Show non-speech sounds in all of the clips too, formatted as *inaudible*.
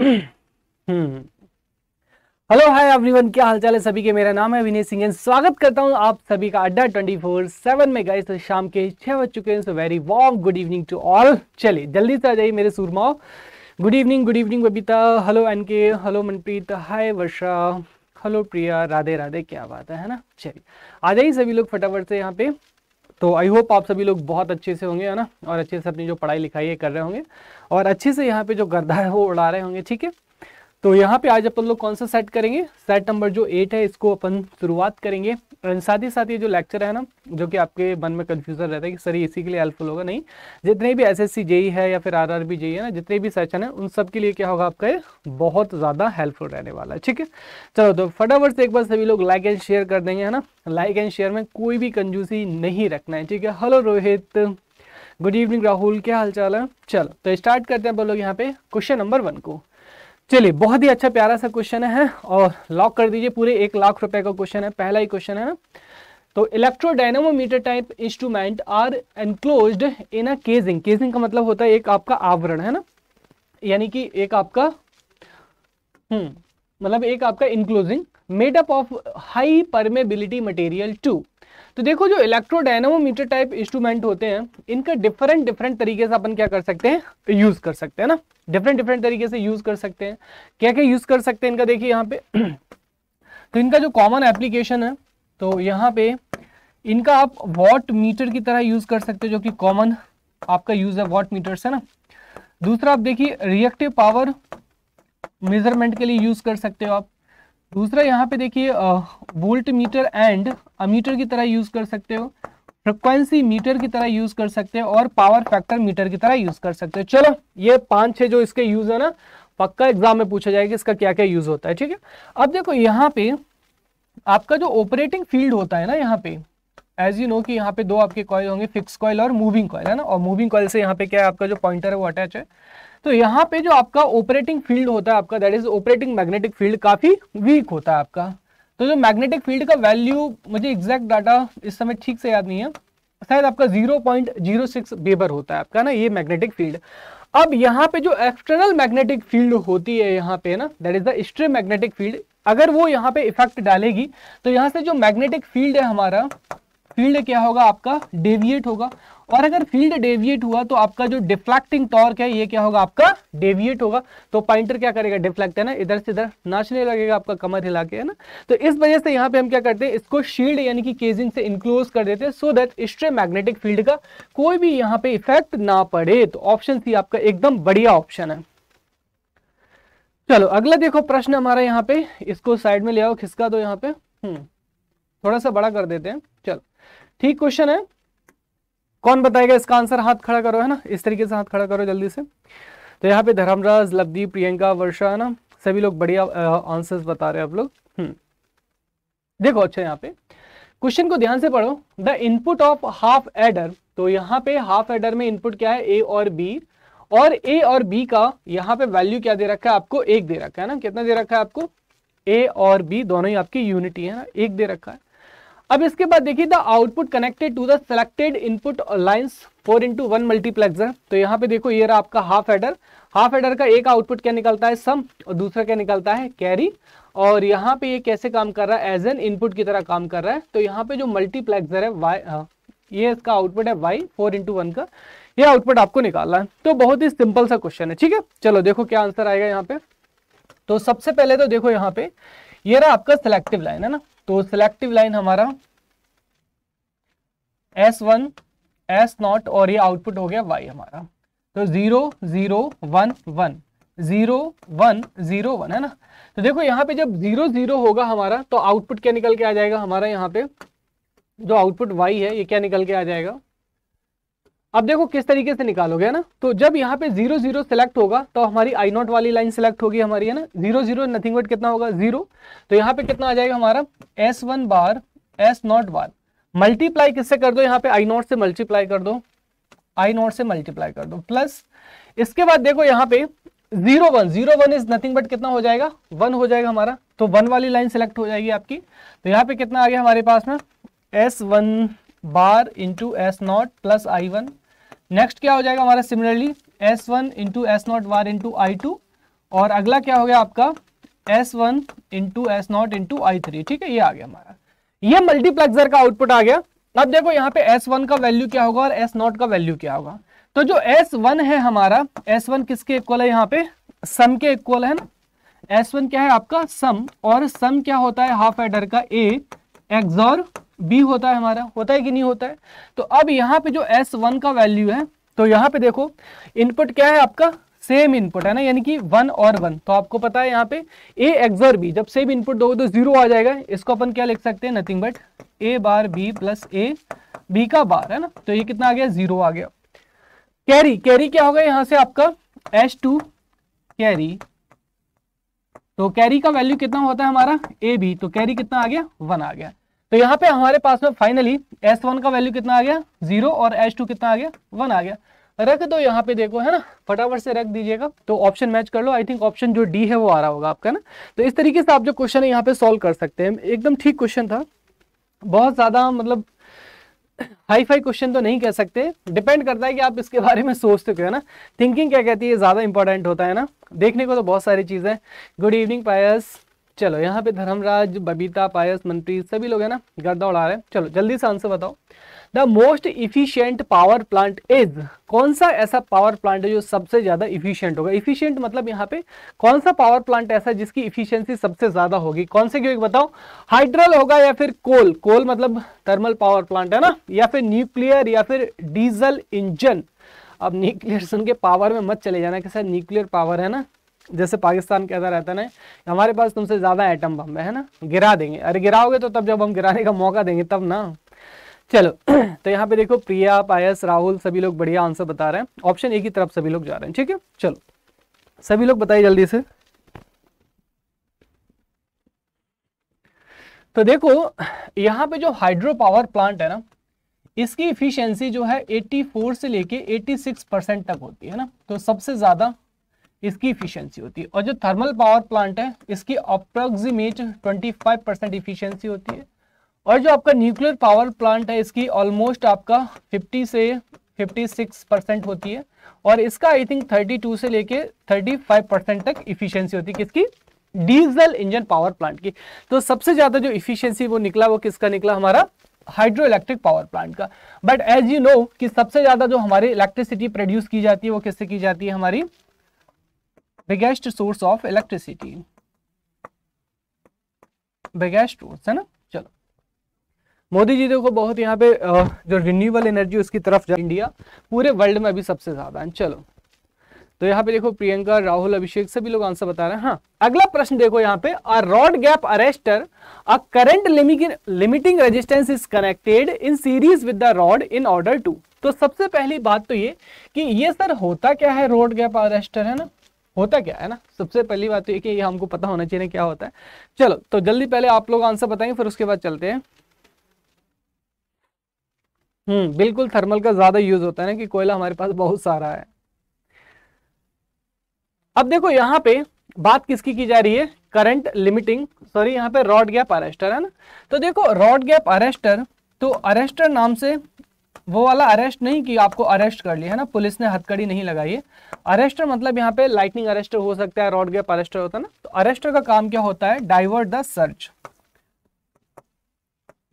Hello hi everyone क्या हालचाल है सभी के मेरा नाम है विनय सिंह स्वागत करता हूं आप सभी का अड्डा ट्वेंटी फोर सेवन में गए तो शाम के छह बज चुके हैं so very warm good evening to all चलिए जल्दी से आ जाइए मेरे सूरमाओ good evening good evening Babita hello N K hello Manpreet hi Varsha hello Priya Radhe Radhe क्या बात है ना चलिए आ जाइए सभी लोग फटाफट से यहाँ पे तो आई होप आप सभी लोग बहुत अच्छे से होंगे है ना और अच्छे से अपनी जो पढ़ाई लिखाई कर रहे होंगे और अच्छे से यहाँ पे जो गर्दा है वो उड़ा रहे होंगे ठीक है तो यहाँ पे आज अपन लोग कौन सा सेट करेंगे सेट नंबर जो एट है इसको अपन शुरुआत करेंगे एंड साथ ही साथ ये जो लेक्चर है ना जो कि आपके मन में कन्फ्यूजन रहता है कि सर इसी के लिए हेल्पफुल होगा नहीं जितने भी एस एस e है या फिर आर आर जेई है ना जितने भी सेशन है उन सब के लिए क्या होगा आपका ये बहुत ज़्यादा हेल्पफुल रहने वाला है ठीक है चलो तो फटाफट से एक बार सभी लोग लाइक एंड शेयर कर देंगे है ना लाइक एंड शेयर में कोई भी कंजूसी नहीं रखना है ठीक है hello Rohit good evening Rahul क्या हाल चाल है चलो तो स्टार्ट करते हैं अपन लोग यहाँ पे क्वेश्चन नंबर वन को चलिए बहुत ही अच्छा प्यारा सा क्वेश्चन है और लॉक कर दीजिए पूरे एक लाख रुपए का क्वेश्चन है पहला ही क्वेश्चन है ना तो electrodynamometer type instrument are enclose in a casing casing का मतलब होता है एक आपका आवरण है ना यानी कि एक आपका हम्म मतलब एक आपका enclosing made up of high permeability material too तो देखो जो इलेक्ट्रोडायनामोमीटर टाइप इंस्ट्रूमेंट होते हैं इनका डिफरेंट डिफरेंट तरीके से अपन क्या कर सकते हैं यूज कर सकते हैं ना डिफरेंट डिफरेंट तरीके से यूज़ कर सकते हैं क्या क्या यूज़ कर सकते हैं इनका देखिए यहाँ पे *clears throat* तो इनका जो कॉमन एप्लीकेशन है तो यहाँ पे इनका आप वॉट मीटर की तरह यूज़ कर सकते हो जो कि कॉमन आपका यूज़ है वॉट मीटर है ना दूसरा आप देखिए रिएक्टिव पावर मेजरमेंट के लिए यूज़ कर सकते हो आप दूसरा यहाँ पे देखिए वोल्ट मीटर एंड अमीटर की तरह यूज़ कर सकते हो फ्रिक्वेंसी मीटर की तरह यूज कर सकते हैं और पावर फैक्टर मीटर की तरह यूज कर सकते हैं चलो ये पांच छह जो इसके यूज है ना पक्का एग्जाम में पूछा जाएगा इसका क्या क्या यूज होता है ठीक है अब देखो यहाँ पे आपका जो ऑपरेटिंग फील्ड होता है ना यहाँ पे एज यू नो कि यहाँ पे दो आपके कॉयल होंगे फिक्स कॉयल और मूविंग कॉयल है ना और मूविंग कॉयल से यहाँ पे क्या है आपका जो पॉइंटर है वो अटैच है तो यहाँ पे जो आपका ऑपरेटिंग फील्ड होता है आपका that is operating magnetic field काफी वीक होता है आपका तो जो मैग्नेटिक फील्ड का वैल्यू मुझे एग्जैक्ट डाटा इस समय ठीक से याद नहीं है शायद आपका 0.06 बेबर होता है आपका ना ये मैग्नेटिक फील्ड अब यहाँ पे जो एक्सटर्नल मैग्नेटिक फील्ड होती है यहाँ पे ना that is the stray magnetic field अगर वो यहाँ पे इफेक्ट डालेगी तो यहाँ से जो मैग्नेटिक फील्ड है हमारा फील्ड क्या होगा आपका डेविएट होगा और अगर फील्ड डेविएट हुआ तो आपका जो डिफ्लेक्टिंग टॉर्क है ये क्या होगा आपका डेविएट होगा तो पॉइंटर क्या करेगा डिफ्लेक्ट है ना इधर से इधर नाचने लगेगा आपका कमर हिला के है ना तो इस वजह से यहाँ पे हम क्या करते हैं इसको शील्ड यानी कि केजिंग से इंक्लोज कर देते हैं so that stray magnetic field का कोई भी यहाँ पे इफेक्ट ना पड़े तो ऑप्शन सी आपका एकदम बढ़िया ऑप्शन है चलो अगला देखो प्रश्न हमारा यहाँ पे इसको साइड में ले आओ खिसका दो यहाँ पे हम्म थोड़ा सा बड़ा कर देते हैं चलो ठीक क्वेश्चन है कौन बताएगा इसका आंसर हाथ खड़ा करो है ना इस तरीके से हाथ खड़ा करो जल्दी से तो यहाँ पे धर्मराज लवदीप प्रियंका वर्षा है ना सभी लोग बढ़िया आंसर्स बता रहे हैं आप लोग हम्म। देखो अच्छा यहाँ पे क्वेश्चन को ध्यान से पढ़ो the input of half adder तो यहाँ पे हाफ एडर में इनपुट क्या है ए और बी और ए और बी का यहाँ पे वैल्यू क्या दे रखा है आपको एक दे रखा है ना कितना दे रखा है आपको ए और बी दोनों ही आपकी यूनिटी है ना एक दे रखा है अब इसके बाद देखिए the output connected to the selected input lines four into one multiplexer तो यहाँ पे देखो ये रहा आपका हाफ एडर हाफ एडर का एक आउटपुट क्या निकलता है सम और दूसरा क्या निकलता है कैरी और यहाँ पे ये कैसे काम कर रहा है एज एन इनपुट की तरह काम कर रहा है तो यहाँ पे जो मल्टीप्लेक्सर है वाई ये इसका आउटपुट है वाई फोर इंटू वन का ये आउटपुट आपको निकालना है तो बहुत ही सिंपल सा क्वेश्चन है ठीक है चलो देखो क्या आंसर आएगा यहाँ पे तो सबसे पहले तो देखो यहाँ पे ये रहा आपका सिलेक्टिव लाइन है ना तो सिलेक्टिव लाइन हमारा एस वन एस नॉट और ये आउटपुट हो गया वाई हमारा तो zero zero one one zero one zero one है ना तो देखो यहाँ पे जब जीरो जीरो होगा हमारा तो आउटपुट क्या निकल के आ जाएगा हमारा यहाँ पे जो आउटपुट वाई है ये क्या निकल के आ जाएगा अब देखो किस तरीके से निकालोगे है ना तो जब यहाँ पे जीरो जीरो सेलेक्ट होगा तो हमारी आई नॉट वाली लाइन सिलेक्ट होगी हमारी है ना जीरो जीरो नथिंग बट कितना होगा जीरो तो यहाँ पे कितना आ जाएगा हमारा S one bar S naught bar multiply किससे कर दो यहाँ पे आई नॉट से मल्टीप्लाई कर दो आई नॉट से मल्टीप्लाई कर दो प्लस इसके बाद देखो यहाँ पे zero one zero one is nothing but कितना हो जाएगा वन हो जाएगा हमारा तो वन वाली लाइन सिलेक्ट हो जाएगी आपकी तो यहाँ पे कितना आ गया हमारे पास में S one bar into S naught plus I one next क्या हो जाएगा हमारा similarly S one into S naught bar into I two और अगला क्या हो गया आपका S one into S naught into I three ठीक है ये आ गया हमारा ये मल्टीप्लेक्सर का आउटपुट आ गया अब देखो यहाँ पे एस वन का वैल्यू क्या होगा और एस नॉट का वैल्यू क्या होगा तो जो एस वन है हमारा एस वन किसके इक्वल है यहाँ पे सम के इक्वल है एस वन क्या है आपका सम और सम क्या होता है हाफ एडर का ए एक्सॉर बी होता है हमारा होता है कि नहीं होता है तो अब यहाँ पे जो एस वन का वैल्यू है तो यहाँ पे देखो इनपुट क्या है आपका सेम इनपुट है ना यानी कि वन और वन तो आपको पता है यहाँ पे ए एक्स और बी जब सेम इनपुट दोगे तो जीरो आ जाएगा इसको अपन क्या लिख सकते हैं nothing but A bar B plus A B का बार है ना तो ये कितना आ गया जीरो आ गया कैरी कैरी क्या होगा यहाँ से आपका एस टू कैरी तो कैरी का वैल्यू कितना होता है हमारा ए बी तो कैरी कितना आ गया वन आ गया तो यहाँ पे हमारे पास में फाइनली एस वन का वैल्यू कितना आ गया जीरो और एस टू कितना आ गया वन आ गया रख दो यहाँ पे देखो है ना फटाफट से रख दीजिएगा तो ऑप्शन मैच कर लो आई थिंक ऑप्शन जो डी है वो आ रहा होगा आपका ना तो इस तरीके से आप जो क्वेश्चन है यहाँ पे सॉल्व कर सकते हैं एकदम ठीक क्वेश्चन था बहुत ज़्यादा मतलब हाई फाई क्वेश्चन तो नहीं कह सकते डिपेंड करता है कि आप इसके बारे में सोचते हो है ना थिंकिंग क्या कहती है ज़्यादा इंपॉर्टेंट होता है ना देखने को तो बहुत सारी चीज़ें गुड इवनिंग पायस चलो यहाँ पे धर्मराज बबीता पायस मंत्री सभी लोग है ना गर्दा उड़ा रहे हैं चलो जल्दी से आंसर बताओ the most efficient power plant is कौन सा ऐसा पावर प्लांट है जो सबसे ज्यादा इफिशियंट होगा इफिशियंट मतलब यहाँ पे कौन सा पावर प्लांट ऐसा जिसकी इफिशियंसी सबसे ज्यादा होगी कौन से क्यों बताओ हाइड्रल होगा या फिर कोल कोल मतलब थर्मल पावर प्लांट है ना या फिर न्यूक्लियर या फिर डीजल इंजन अब न्यूक्लियर सुन के पावर में मत चले जाना कि सर न्यूक्लियर पावर है ना जैसे पाकिस्तान कहता रहता ना हमारे पास तुमसे ज़्यादा एटम बम है ना गिरा देंगे अरे गिराओगे तो तब जब हम गिराने का मौका देंगे तब ना चलो *clears throat* तो यहाँ पे देखो प्रिया पायस राहुल सभी लोग बढ़िया आंसर बता रहे हैं ऑप्शन ए की तरफ सभी लोग जा रहे हैं ठीक है चलो सभी लोग बताइए जल्दी से तो देखो यहाँ पे जो हाइड्रो पावर प्लांट है ना इसकी इफिशियंसी जो है 84 से लेके 86 परसेंट तक होती है ना तो सबसे ज्यादा इसकी इफिशियंसी होती है और जो थर्मल पावर प्लांट है इसकी अप्रोक्सीमेट 25 परसेंट इफिशियंसी होती है और जो आपका न्यूक्लियर पावर प्लांट है इसकी ऑलमोस्ट आपका 50 से 56 परसेंट होती है और इसका आई थिंक 32 से लेके 35 परसेंट तक इफिशियंसी होती है किसकी डीजल इंजन पावर प्लांट की तो सबसे ज़्यादा जो इफिशियंसी वो निकला वो किसका निकला हमारा हाइड्रो इलेक्ट्रिक पावर प्लांट का बट एज यू नो कि सबसे ज़्यादा जो हमारी इलेक्ट्रिसिटी प्रोड्यूस की जाती है वो किससे की जाती है हमारी biggest source of electricity biggest source है ना चलो मोदी जी देखो बहुत यहाँ पे जो रिन्यूएबल एनर्जी उसकी तरफ इंडिया पूरे वर्ल्ड में अभी सबसे ज्यादा है चलो तो यहाँ पे देखो प्रियंका राहुल अभिषेक सभी लोग आंसर बता रहे हैं हाँ अगला प्रश्न देखो यहाँ पे a rod gap arrester a current limiting resistance is connected in series with the rod in order to तो सबसे पहली बात तो ये कि ये सर होता क्या है रोड गैप अरेस्टर है ना होता क्या है ना सबसे पहली बात तो ये कि ये हमको पता होना चाहिए क्या होता है चलो तो जल्दी पहले आप लोग आंसर बताएंगे फिर उसके बाद चलते हैं हम्म बिल्कुल थर्मल का ज्यादा यूज होता है ना कि कोयला हमारे पास बहुत सारा है अब देखो यहां पे बात किसकी की जा रही है करंट लिमिटिंग सॉरी यहां पे रॉड गैप अरेस्टर है ना तो देखो रॉड गैप अरेस्टर तो अरेस्टर नाम से वो वाला अरेस्ट नहीं कि आपको अरेस्ट कर लिया है ना पुलिस ने हथकड़ी नहीं लगाई है अरेस्टर मतलब यहाँ पे लाइटनिंग अरेस्टर हो सकता है रॉड गैप अरेस्टर होता है ना तो अरेस्टर का काम क्या होता है divert the search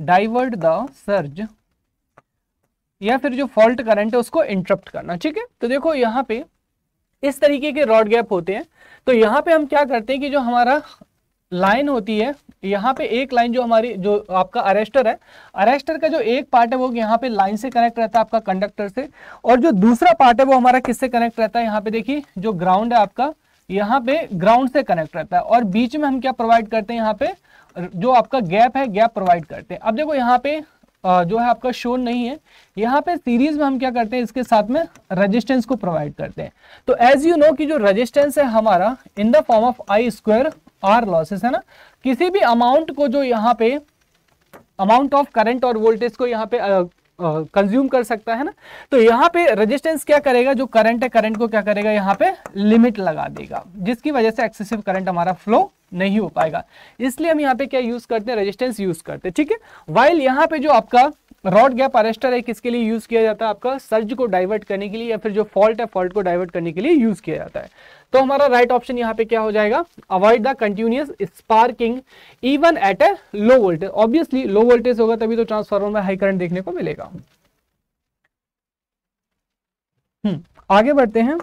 divert the surge या फिर जो फॉल्ट करंट है उसको इंटरप्ट करना ठीक है तो देखो यहाँ पे इस तरीके के रॉड गैप होते हैं तो यहाँ पे हम क्या करते हैं कि जो हमारा लाइन होती है यहाँ पे एक लाइन जो हमारी जो आपका अरेस्टर है अरेस्टर का जो एक पार्ट है वो यहाँ पे लाइन से कनेक्ट रहता है आपका कंडक्टर से और जो दूसरा पार्ट है वो हमारा किससे कनेक्ट रहता है यहाँ पे देखिए जो ग्राउंड है आपका यहाँ पे ग्राउंड से कनेक्ट रहता है और बीच में हम क्या प्रोवाइड करते हैं यहाँ पे जो आपका गैप है गैप प्रोवाइड करते हैं अब देखो यहाँ पे जो है आपका शोर नहीं है यहाँ पे सीरीज में हम क्या करते हैं इसके साथ में रेजिस्टेंस को प्रोवाइड करते हैं तो एज यू नो कि जो रेजिस्टेंस है हमारा in the form of I square R losses है ना किसी भी अमाउंट को जो यहाँ पे अमाउंट ऑफ करंट और वोल्टेज को यहाँ पे कंज्यूम कर सकता है ना तो यहाँ पे रेजिस्टेंस क्या करेगा जो करंट है करंट को क्या करेगा यहाँ पे लिमिट लगा देगा जिसकी वजह से एक्सेसिव करंट हमारा फ्लो नहीं हो पाएगा इसलिए हम यहाँ पे क्या यूज करते हैं रेजिस्टेंस यूज करते हैं ठीक है वाइल यहाँ पे जो आपका रॉड गैप अरेस्टर है किसके लिए यूज किया जाता है आपका सर्ज को डाइवर्ट करने के लिए या फिर जो फॉल्ट है फॉल्ट को डाइवर्ट करने के लिए यूज किया जाता है तो हमारा राइट ऑप्शन यहाँ पे क्या हो जाएगा avoid the continuous sparking even at a low voltage obviously low voltage होगा तभी तो ट्रांसफार्मर में हाई करंट देखने को मिलेगा हम्म, आगे बढ़ते हैं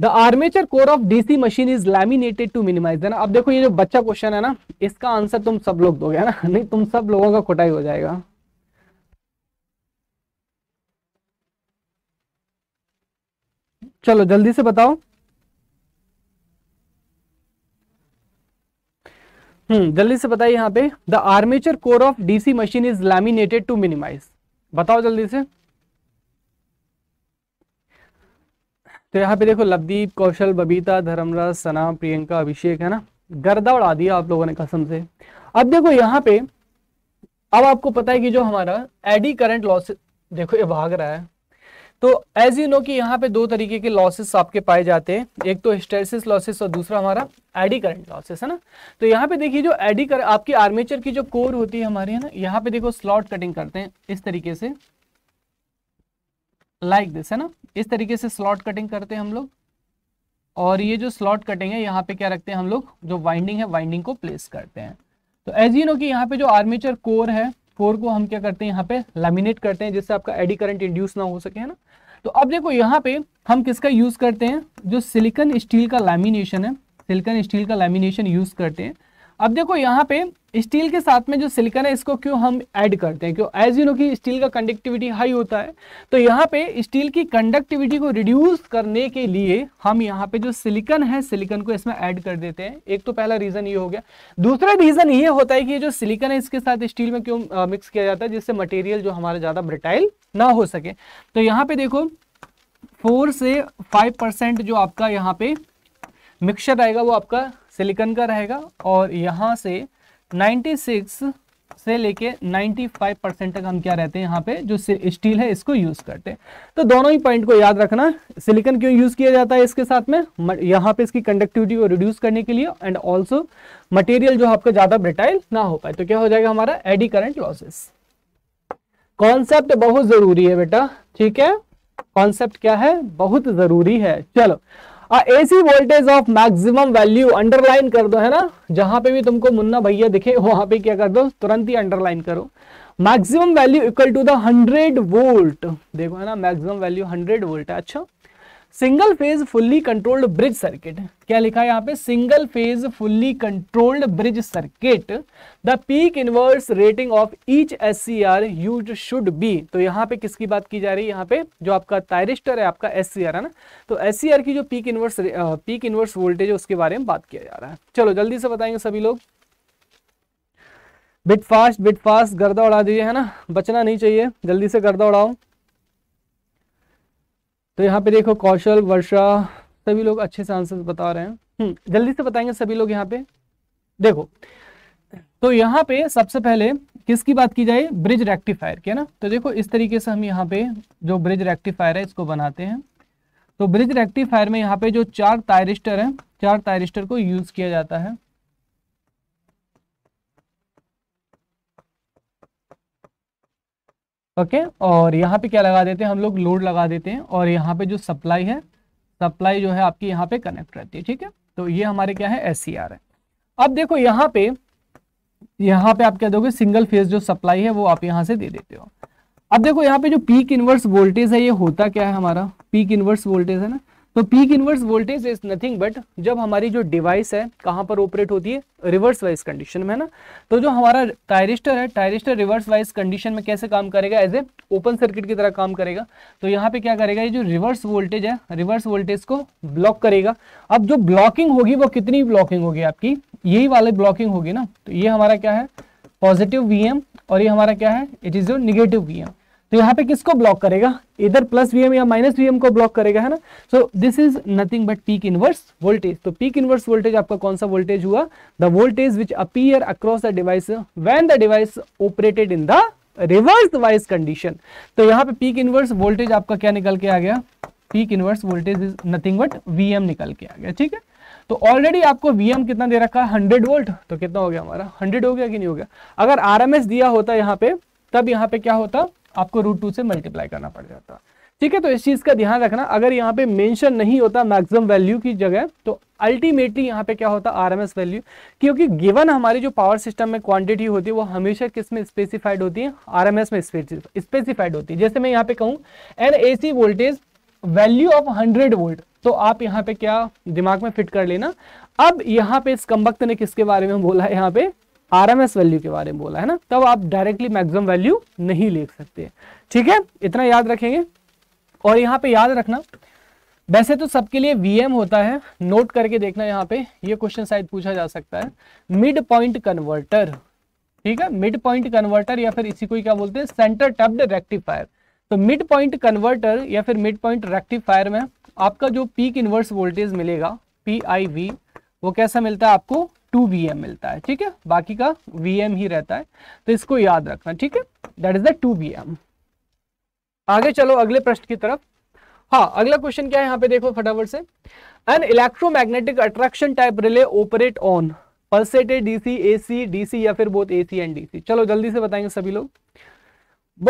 the armature core of DC machine is laminated to minimise अब देखो ये जो बच्चा क्वेश्चन है ना इसका आंसर तुम सब लोग दोगे ना *laughs* नहीं तुम सब लोगों का कोटा हो जाएगा चलो जल्दी से बताओ हम्म जल्दी से बताइए यहाँ पे the armature core of DC machine is laminated to minimise बताओ जल्दी से तो यहाँ पे देखो लवदीप कौशल बबीता धर्मराज सना प्रियंका अभिषेक है ना गर्दा उड़ा दिया आप लोगों ने कसम से अब देखो यहाँ पे अब आपको पता है कि जो हमारा एडी करंट लॉस देखो ये भाग रहा है तो एज यू नो कि यहाँ पे दो तरीके के लॉसेस आपके पाए जाते हैं एक तो हिस्टेरिसिस लॉसेस और दूसरा हमारा एडी करंट लॉसेस है ना तो यहाँ पे देखिए जो एडी कर आपकी आर्मेचर की जो कोर होती है हमारी है ना यहाँ पे देखो स्लॉट कटिंग करते हैं इस तरीके से लाइक like दिस है ना इस तरीके से स्लॉट कटिंग करते हैं हम लोग और ये जो स्लॉट कटिंग है यहाँ पे क्या रखते हैं हम लोग जो वाइंडिंग है वाइंडिंग को प्लेस करते हैं तो एज यू नो कि यहाँ पे जो आर्मेचर कोर है कोर को हम क्या करते हैं यहाँ पे लेमिनेट करते हैं जिससे आपका एडी करंट इंड्यूस ना हो सके है ना तो अब देखो यहाँ पे हम किसका यूज करते हैं जो सिलिकन स्टील का लेमिनेशन है सिलिकन स्टील का लेमिनेशन यूज करते हैं अब देखो यहाँ पे स्टील के साथ में जो सिलिकन है इसको क्यों हम ऐड करते हैं क्यों एज यू नो कि स्टील का कंडक्टिविटी हाई होता है तो यहाँ पे स्टील की कंडक्टिविटी को रिड्यूस करने के लिए हम यहाँ पे जो सिलिकन है सिलिकन को इसमें ऐड कर देते हैं एक तो पहला रीज़न ये हो गया दूसरा रीज़न ये होता है कि जो सिलिकन है इसके साथ स्टील में क्यों आ, मिक्स किया जाता है जिससे मटेरियल जो हमारा ज़्यादा ब्रिटाइल ना हो सके तो यहाँ पे देखो फोर से फाइव परसेंट जो आपका यहाँ पे मिक्सचर आएगा वो आपका सिलिकन का रहेगा और यहाँ से 96 से लेके 95 परसेंट तक हम क्या रहते हैं यहाँ पे जो स्टील है इसको यूज करते हैं तो दोनों ही पॉइंट को याद रखना सिलिकन क्यों यूज किया जाता है इसके साथ में यहाँ पे इसकी कंडक्टिविटी को रिड्यूस करने के लिए एंड ऑल्सो मटेरियल जो आपका ज्यादा ब्रिटाइल ना हो पाए तो क्या हो जाएगा हमारा एडी करंट लॉसेस कॉन्सेप्ट बहुत जरूरी है बेटा ठीक है कॉन्सेप्ट क्या है बहुत जरूरी है चलो AC voltage of maximum value underline कर दो है ना जहां पे भी तुमको मुन्ना भैया दिखे वहां पे क्या कर दो तुरंत ही अंडरलाइन करो maximum value equal to the hundred volt देखो है ना मैक्सिमम वैल्यू हंड्रेड वोल्ट है अच्छा single phase fully controlled bridge circuit क्या लिखा है यहाँ पे single phase fully controlled bridge circuit the peak inverse rating of each S C R use should be तो यहाँ पे किसकी बात की जा रही है यहाँ पे जो आपका टायरिस्टर है आपका एस सी आर है ना तो एस सी आर की जो peak inverse peak inverse voltage है उसके बारे में बात किया जा रहा है चलो जल्दी से बताएंगे सभी लोग बिट फास्ट बिट फास्ट गर्दा उड़ा दीजिए है ना बचना नहीं चाहिए जल्दी से गर्दा उड़ाओ तो यहाँ पे देखो कौशल वर्षा सभी लोग अच्छे से आंसर बता रहे हैं हम्म, जल्दी से बताएंगे सभी लोग यहाँ पे देखो तो यहाँ पे सबसे पहले किसकी बात की जाए ब्रिज रेक्टिफायर की है ना तो देखो इस तरीके से हम यहाँ पे जो ब्रिज रेक्टिफायर है इसको बनाते हैं तो ब्रिज रेक्टिफायर में यहाँ पे जो चार टायरिस्टर हैं चार टायरिस्टर को यूज किया जाता है ओके और यहाँ पे क्या लगा देते हैं हम लोग लोड लगा देते हैं और यहाँ पे जो सप्लाई है सप्लाई जो है आपकी यहाँ पे कनेक्ट रहती है ठीक है तो ये हमारे क्या है एस e है अब देखो यहाँ पे यहाँ पे आप क्या दोगे सिंगल फेज जो सप्लाई है वो आप यहाँ से दे देते हो अब देखो यहाँ पे जो पीक इनवर्स वोल्टेज है ये होता क्या है हमारा पीक इनवर्स वोल्टेज है ना तो peak inverse voltage is nothing but जब हमारी जो डिवाइस है कहाँ पर ऑपरेट होती है रिवर्स वाइज कंडीशन में है ना तो जो हमारा टायरिस्टर है टायरिस्टर रिवर्स वाइज कंडीशन में कैसे काम करेगा एज ए ओपन सर्किट की तरह काम करेगा तो यहाँ पे क्या करेगा ये जो रिवर्स वोल्टेज है रिवर्स वोल्टेज को ब्लॉक करेगा अब जो ब्लॉकिंग होगी वो कितनी ब्लॉकिंग होगी आपकी यही वाले ब्लॉकिंग होगी ना तो ये हमारा क्या है पॉजिटिव वी और ये हमारा क्या है it is your negative V तो यहाँ पे किसको ब्लॉक करेगा इधर प्लस वीएम या माइनस वीएम को ब्लॉक करेगा है ना so this is nothing but peak inverse voltage तो पीक इनवर्स वोल्टेज आपका कौन सा वोल्टेज हुआ the voltage which appear across the device when the device operated in the reverse wise condition तो यहाँ पे पीक इनवर्स वोल्टेज आपका क्या निकल के आ गया peak inverse voltage is nothing but VM निकल के आ गया ठीक है तो ऑलरेडी आपको वीएम कितना दे रखा है 100 वोल्ट तो कितना हो गया हमारा 100 हो गया कि नहीं हो गया अगर आरएमएस दिया होता यहाँ पे तब यहाँ पे क्या होता आपको रूट टू से मल्टीप्लाई करना पड़ जाता ठीक है तो इस चीज का ध्यान रखना अगर यहाँ पे मेंशन नहीं होता मैक्सिमम वैल्यू की जगह तो अल्टीमेटली यहाँ पे क्या होता आरएमएस वैल्यू क्योंकि गिवन हमारी जो पावर सिस्टम में क्वांटिटी होती है वो हमेशा किस में स्पेसिफाइड होती है आरएमएस में स्पेसिफाइड होती है जैसे मैं यहाँ पे कहूँ an voltage value of hundred volt तो आप यहाँ पे क्या दिमाग में फिट कर लेना अब यहाँ पे इस कम्बक्त ने किसके बारे में बोला है यहाँ पे आरएमएस वैल्यू के बारे में बोला है ना तब आप डायरेक्टली मैक्सिमम वैल्यू नहीं लिख सकते ठीक है इतना याद रखेंगे और यहाँ पे याद रखना वैसे तो सबके लिए वीएम होता है नोट करके देखना यहाँ पे ये क्वेश्चन शायद पूछा जा सकता है मिड पॉइंट कन्वर्टर ठीक है मिड पॉइंट कन्वर्टर या फिर इसी को क्या बोलते हैं सेंटर टब्ड रेक्टिफायर तो मिड पॉइंट कन्वर्टर या फिर मिड पॉइंट रेक्टिफायर में आपका जो पीक इन्वर्स वोल्टेज मिलेगा पी आई वी वो कैसा मिलता है आपको टू वी एम मिलता है ठीक है बाकी का वी एम ही रहता है तो इसको याद रखना ठीक है that is the two V M आगे चलो अगले प्रश्न की तरफ हाँ अगला क्वेश्चन क्या है यहाँ पे देखो फटाफट से an electromagnetic attraction type relay operate on pulsated DC AC DC या फिर बोथ एसी एंड डीसी चलो जल्दी से बताएंगे सभी लोग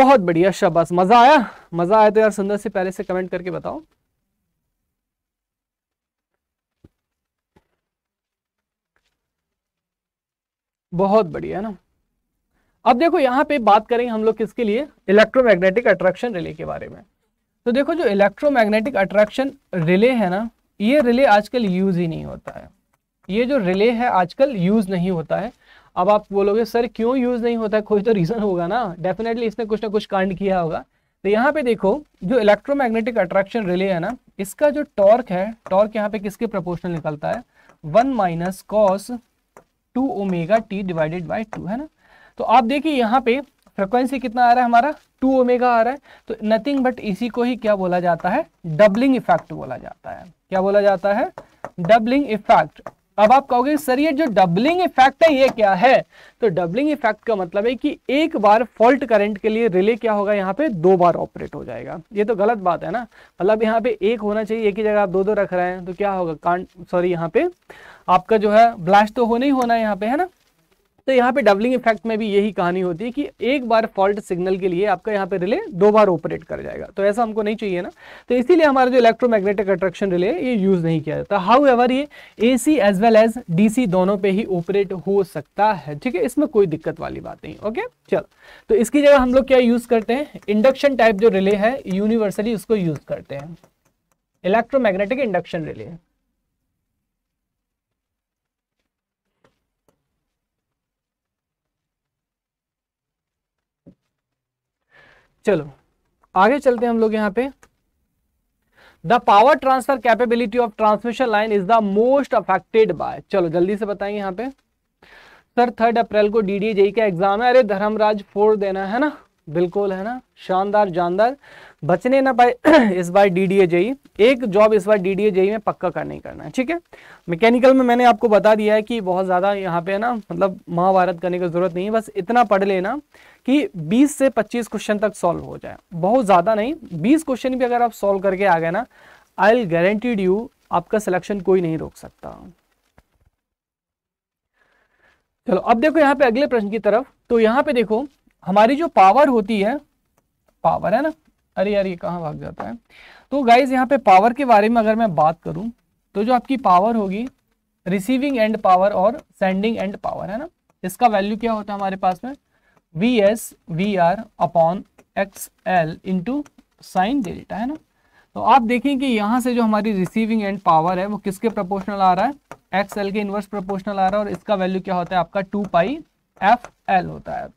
बहुत बढ़िया शाबाश मजा आया मजा आया तो यार सुंदर से पहले से कमेंट करके बताओ बहुत बढ़िया है ना अब देखो यहाँ पे बात करेंगे हम लोग किसके लिए इलेक्ट्रोमैग्नेटिक अट्रैक्शन रिले के बारे में तो देखो जो इलेक्ट्रोमैग्नेटिक अट्रैक्शन रिले है ना ये रिले आजकल यूज ही नहीं होता है ये जो रिले है आजकल यूज नहीं होता है अब आप बोलोगे सर क्यों यूज नहीं होता है कोई तो रीजन होगा ना डेफिनेटली इसने कुछ ना कुछ कांड किया होगा तो यहाँ पे देखो जो इलेक्ट्रोमैग्नेटिक अट्रैक्शन रिले है ना इसका जो टॉर्क है टॉर्क यहाँ पे किसके प्रपोर्शनल निकलता है one minus cos two omega T divided by two है ना तो आप देखिए यहाँ पे फ्रिक्वेंसी कितना आ रहा है हमारा टू ओमेगा आ रहा है तो नथिंग बट इसी को ही क्या बोला जाता है डबलिंग इफेक्ट बोला जाता है क्या बोला जाता है डबलिंग इफेक्ट अब आप कहोगे सर ये जो डबलिंग इफेक्ट है ये क्या है तो डबलिंग इफेक्ट का मतलब है कि एक बार फॉल्ट करंट के लिए रिले क्या होगा यहाँ पे दो बार ऑपरेट हो जाएगा ये तो गलत बात है ना मतलब यहाँ पे एक होना चाहिए एक ही जगह आप दो दो रख रहे हैं तो क्या होगा कांट सॉरी यहाँ पे आपका जो है ब्लास्ट तो होना ही होना है यहाँ पे है ना तो यहाँ पे डबलिंग इफेक्ट में भी यही कहानी होती है कि एक बार फॉल्ट सिग्नल के लिए आपका यहाँ पे रिले दो बार ऑपरेट कर जाएगा तो ऐसा हमको नहीं चाहिए ना तो इसीलिए हमारा जो इलेक्ट्रोमैग्नेटिक अट्रैक्शन रिले ये यूज़ नहीं किया जाता हाउ एवर ये A C as well as D C दोनों पे ही ऑपरेट हो सकता है ठीक है इसमें कोई दिक्कत वाली बात नहीं ओके चलो तो इसकी जगह हम लोग क्या यूज़ करते हैं इंडक्शन टाइप जो रिले है यूनिवर्सली उसको यूज़ करते हैं इलेक्ट्रोमैग्नेटिक इंडक्शन रिले चलो आगे चलते हैं हम लोग यहां पे the power transfer capability of transmission line is the most affected by चलो जल्दी से बताएंगे यहां पे सर थर्ड अप्रैल को डीडीए e का एग्जाम है अरे धर्मराज फोर देना है ना बिल्कुल है ना शानदार जानदार बचने ना पाए *clears throat* इस बार डी डी ए जेई एक जॉब इस बार डीडीए जेई e में पक्का कर नहीं करना है ठीक है मैकेनिकल में मैंने आपको बता दिया है कि बहुत ज़्यादा यहाँ पे ना मतलब महाभारत करने की ज़रूरत नहीं है बस इतना पढ़ लेना कि 20 से 25 क्वेश्चन तक सॉल्व हो जाए बहुत ज़्यादा नहीं 20 क्वेश्चन भी अगर आप सॉल्व करके आ गए ना आई गारंटीड यू आपका सिलेक्शन कोई नहीं रोक सकता चलो अब देखो यहाँ पे अगले प्रश्न की तरफ तो यहाँ पे देखो हमारी जो पावर होती है पावर है ना अरे यार ये कहाँ भाग जाता है तो गाइज यहाँ पे पावर के बारे में अगर मैं बात करूँ तो जो आपकी पावर होगी रिसीविंग एंड पावर और सेंडिंग एंड पावर है ना इसका वैल्यू क्या होता है हमारे पास में V S V R upon X L into sine delta है ना तो आप देखें कि यहाँ से जो हमारी रिसीविंग एंड पावर है वो किसके प्रपोर्शनल आ रहा है एक्स एल के इन्वर्स प्रपोर्शनल आ रहा है और इसका वैल्यू क्या होता है आपका टू पाई एफ एल होता है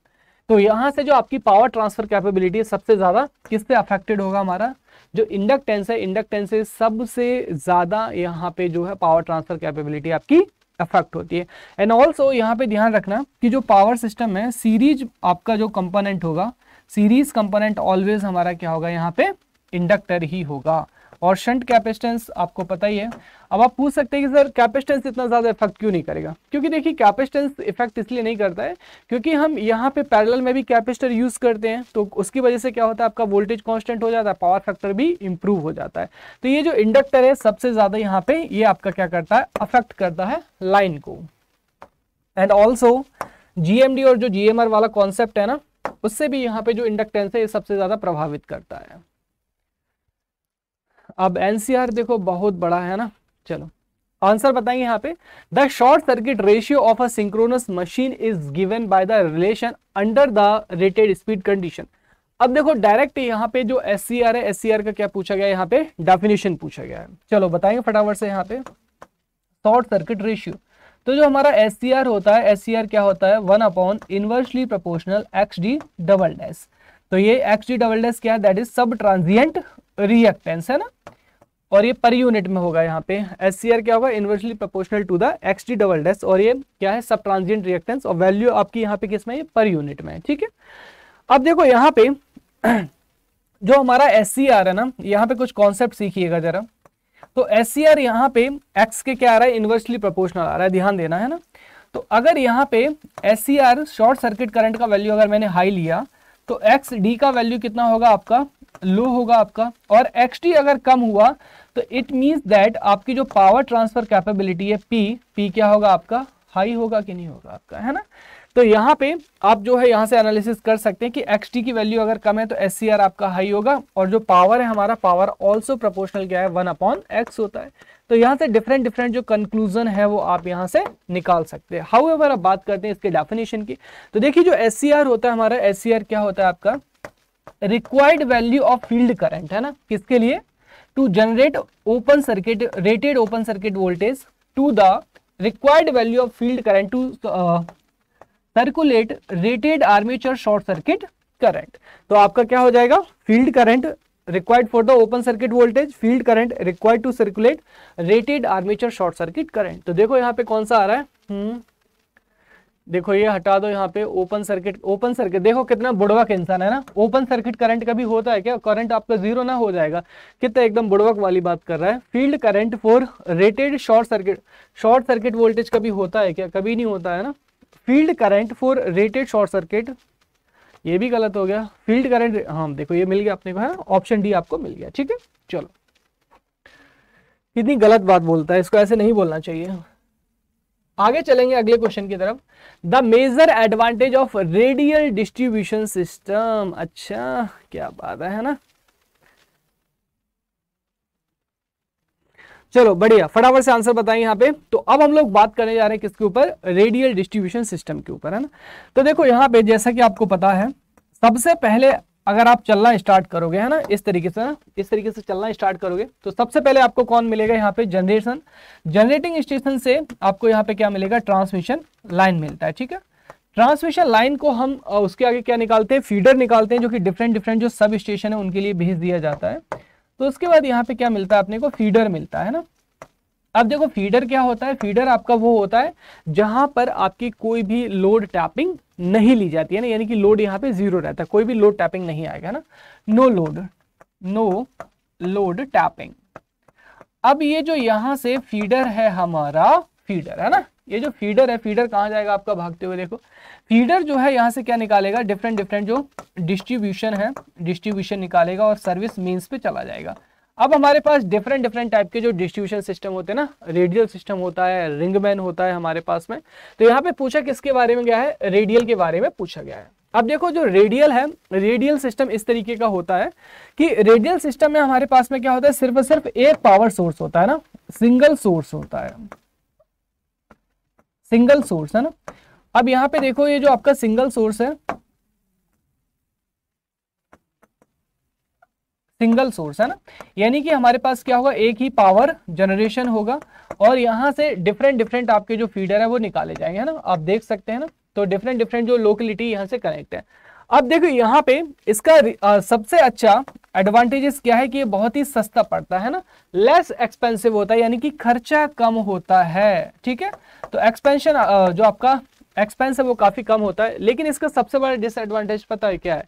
तो यहाँ से जो आपकी पावर ट्रांसफर कैपेबिलिटी है सबसे ज़्यादा किससे अफेक्टेड होगा हमारा जो इंडक्टेंस है इंडक्टेंस से सबसे ज़्यादा यहाँ पे जो है पावर ट्रांसफर कैपेबिलिटी आपकी अफेक्ट होती है एंड ऑल्सो यहाँ पे ध्यान रखना कि जो पावर सिस्टम है सीरीज आपका जो कंपोनेंट होगा सीरीज कंपोनेंट ऑलवेज हमारा क्या होगा यहाँ पे इंडक्टर ही होगा और शंट कैपेसिटेंस आपको पता ही है अब आप पूछ सकते हैं कि सर कैपेसिटेंस इतना ज़्यादा इफेक्ट क्यों नहीं करेगा क्योंकि देखिए कैपेसिटेंस इफेक्ट इसलिए नहीं करता है क्योंकि हम यहाँ पे पैरेलल में भी कैपेसिटर यूज़ करते हैं तो उसकी वजह से क्या होता है आपका वोल्टेज कॉन्स्टेंट हो जाता है पावर फैक्टर भी इंप्रूव हो जाता है तो ये जो इंडक्टर है सबसे ज़्यादा यहाँ पे ये आपका क्या करता है अफेक्ट करता है लाइन को एंड ऑल्सो जीएमडी और जो जीएमआर वाला कॉन्सेप्ट है ना उससे भी यहाँ पे जो इंडक्टेंस है ये सबसे ज़्यादा प्रभावित करता है अब एनसीआर देखो बहुत बड़ा है ना चलो आंसर बताइए यहाँ पे the short circuit ratio of a synchronous machine is given by the relation under the rated speed condition अब देखो डायरेक्ट यहाँ पे जो एस है एस का क्या पूछा गया यहाँ पे डेफिनेशन पूछा गया है चलो बताएंगे फटाफट से यहाँ पे शॉर्ट सर्किट रेशियो तो जो हमारा एस होता है एस क्या होता है one upon inversely proportional X D double dash तो ये एक्स डी डबल डैश क्या है that is subtransient reactance है ना और ये पर यूनिट में होगा यहाँ पे एस क्या होगा inversely proportional to the X T double dash और ये क्या है सब ट्रांजिएंट रिएक्टेंस और वैल्यू आपकी यहाँ पे किसमें पर यूनिट में ठीक है अब देखो यहाँ पे *clears throat* जो हमारा एस सी आर है ना यहाँ पे कुछ कॉन्सेप्ट सीखिएगा जरा तो एस सी आर यहाँ पे एक्स के क्या आ रहा है इन्वर्सली प्रोपोर्शनल आ रहा है ध्यान देना है ना तो अगर यहाँ पे S C R short circuit current का वैल्यू अगर मैंने हाई लिया तो एक्स डी का वैल्यू कितना होगा आपका लो होगा आपका और एक्स टी अगर कम हुआ तो इट मीन्स दैट आपकी जो पावर ट्रांसफर कैपेबिलिटी है पी पी क्या होगा आपका हाई होगा कि नहीं होगा आपका है ना तो यहाँ पे आप जो है यहाँ से एनालिसिस कर सकते हैं कि एक्स टी की वैल्यू अगर कम है तो एस सी आर आपका हाई होगा और जो पावर है हमारा पावर ऑल्सो प्रपोर्शनल क्या है वन अपॉन एक्स होता है तो यहाँ से डिफरेंट डिफरेंट जो कंक्लूजन है वो आप यहाँ से निकाल सकते हैं हाउ एवर आप बात करते हैं इसके डेफिनेशन की तो देखिए जो एस सी आर होता है हमारा एस सी आर क्या होता है आपका required value of field current है ना किसके लिए to generate open circuit rated open circuit voltage to the required value of field current to circulate rated armature short circuit current तो आपका क्या हो जाएगा field current required for the open circuit voltage field current required to circulate rated armature short circuit current तो देखो यहां पे कौन सा आ रहा है hmm. देखो ये हटा दो यहाँ पे ओपन सर्किट ओपन सर्किट देखो कितना बुड़वक इंसान है ना ओपन सर्किट करंट कभी होता है क्या करंट आपका जीरो ना हो जाएगा कितना एकदम बुड़वक वाली बात कर रहा है field current for rated short circuit short circuit voltage कभी होता है क्या कभी नहीं होता है ना field current for rated short circuit ये भी गलत हो गया फील्ड करंट हाँ देखो ये मिल गया अपने को है ऑप्शन डी आपको मिल गया ठीक है चलो कितनी गलत बात बोलता है इसको ऐसे नहीं बोलना चाहिए आगे चलेंगे अगले क्वेश्चन की तरफ the major advantage of radial distribution system अच्छा क्या बात है ना चलो बढ़िया फटाफट से आंसर बताएं यहां पे तो अब हम लोग बात करने जा रहे हैं किसके ऊपर रेडियल डिस्ट्रीब्यूशन सिस्टम के ऊपर है ना तो देखो यहां पे जैसा कि आपको पता है सबसे पहले अगर आप चलना स्टार्ट करोगे है ना इस तरीके से ना इस तरीके से चलना स्टार्ट करोगे तो सबसे पहले आपको कौन मिलेगा यहाँ पे जनरेशन जनरेटिंग स्टेशन से आपको यहाँ पे क्या मिलेगा ट्रांसमिशन लाइन मिलता है ठीक है ट्रांसमिशन लाइन को हम उसके आगे क्या निकालते हैं फीडर निकालते हैं जो कि डिफरेंट डिफरेंट जो सब स्टेशन है उनके लिए भेज दिया जाता है तो उसके बाद यहाँ पे क्या मिलता है अपने को फीडर मिलता है ना अब देखो फीडर क्या होता है फीडर आपका वो होता है जहां पर आपकी कोई भी लोड टैपिंग नहीं ली जाती है ना यानी कि लोड यहाँ पे जीरो रहता है कोई भी लोड टैपिंग नहीं आएगा ना no load no load tapping अब ये जो यहाँ से फीडर है हमारा फीडर है ना ये जो फीडर है फीडर कहां जाएगा आपका भागते हुए देखो फीडर जो है यहां से क्या निकालेगा डिफरेंट डिफरेंट जो डिस्ट्रीब्यूशन है डिस्ट्रीब्यूशन निकालेगा और सर्विस मीन्स पे चला जाएगा अब हमारे पास डिफरेंट डिफरेंट टाइप के जो डिस्ट्रीब्यूशन सिस्टम होते हैं ना रेडियल सिस्टम होता है रिंगमैन होता है हमारे पास में तो यहाँ पे पूछा किसके बारे में गया है रेडियल के बारे में पूछा गया है अब देखो जो रेडियल है रेडियल सिस्टम इस तरीके का होता है कि रेडियल सिस्टम में हमारे पास में क्या होता है सिर्फ सिर्फ एक पावर सोर्स होता है ना सिंगल सोर्स होता है सिंगल सोर्स है ना अब यहाँ पे देखो ये जो आपका सिंगल सोर्स है सिंगल सोर्स है ना यानी कि हमारे पास क्या होगा एक ही पावर जनरेशन होगा और यहाँ से डिफरेंट डिफरेंट आपके जो फीडर है वो निकाले जाएंगे है ना आप देख सकते हैं ना तो डिफरेंट डिफरेंट जो लोकेलिटी यहाँ से कनेक्ट है अब देखो यहाँ पे इसका आ, सबसे अच्छा एडवांटेजेस क्या है कि ये बहुत ही सस्ता पड़ता है ना लेस एक्सपेंसिव होता है यानी कि खर्चा कम होता है ठीक है तो एक्सपेंशन जो आपका एक्सपेंस है वो काफ़ी कम होता है लेकिन इसका सबसे बड़ा डिसएडवांटेज पता है क्या है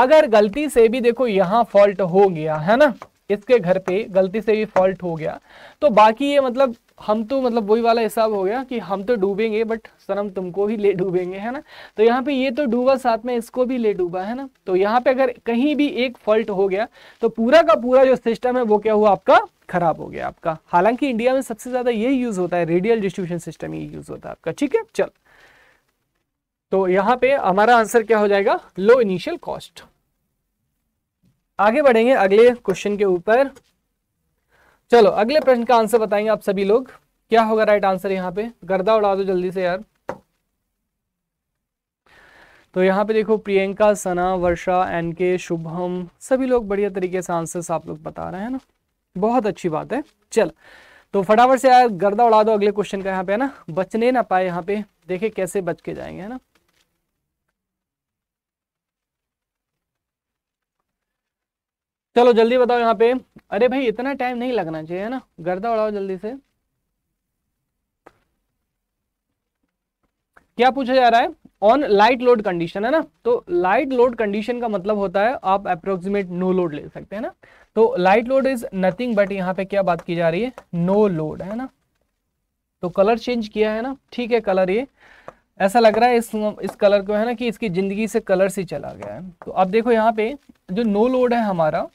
अगर गलती से भी देखो यहाँ फॉल्ट हो गया है ना इसके घर पे गलती से भी फॉल्ट हो गया तो बाकी ये मतलब हम तो मतलब वही वाला हिसाब हो गया कि हम तो डूबेंगे बट सनम तुमको ही ले डूबेंगे है ना तो यहाँ पे ये तो डूबा साथ में इसको भी ले डूबा है ना तो यहाँ पे अगर कहीं भी एक फॉल्ट हो गया तो पूरा का पूरा जो सिस्टम है वो क्या हुआ आपका खराब हो गया आपका हालांकि इंडिया में सबसे ज्यादा यही यूज होता है रेडियल डिस्ट्रीब्यूशन सिस्टम ही यूज होता है आपका ठीक है चल तो यहां पे हमारा आंसर क्या हो जाएगा लो इनिशियल कॉस्ट आगे बढ़ेंगे अगले क्वेश्चन के ऊपर चलो अगले प्रश्न का आंसर बताएंगे आप सभी लोग क्या होगा राइट आंसर यहाँ पे गर्दा उड़ा दो जल्दी से यार तो यहाँ पे देखो प्रियंका सना वर्षा एन के शुभम सभी लोग बढ़िया तरीके से आंसर्स आप लोग बता रहे हैं ना बहुत अच्छी बात है चल तो फटाफट से यार गर्दा उड़ा दो अगले क्वेश्चन का यहाँ पे है ना बचने ना पाए यहाँ पे देखे कैसे बच के जाएंगे है ना चलो जल्दी बताओ यहाँ पे अरे भाई इतना टाइम नहीं लगना चाहिए ना गर्दा उड़ाओ जल्दी से क्या पूछा जा रहा है ऑन लाइट लोड कंडीशन है ना तो लाइट लोड कंडीशन का मतलब होता है आप अप्रोक्सीमेट नो लोड ले सकते हैं ना तो light load is nothing but यहाँ पे क्या बात की जा रही है नो लोड है ना तो कलर चेंज किया है ना ठीक है कलर ये ऐसा लग रहा है इस इस कलर को है ना कि इसकी ज़िंदगी से कलर से चला गया है तो अब देखो यहाँ पे जो नो लोड है हमारा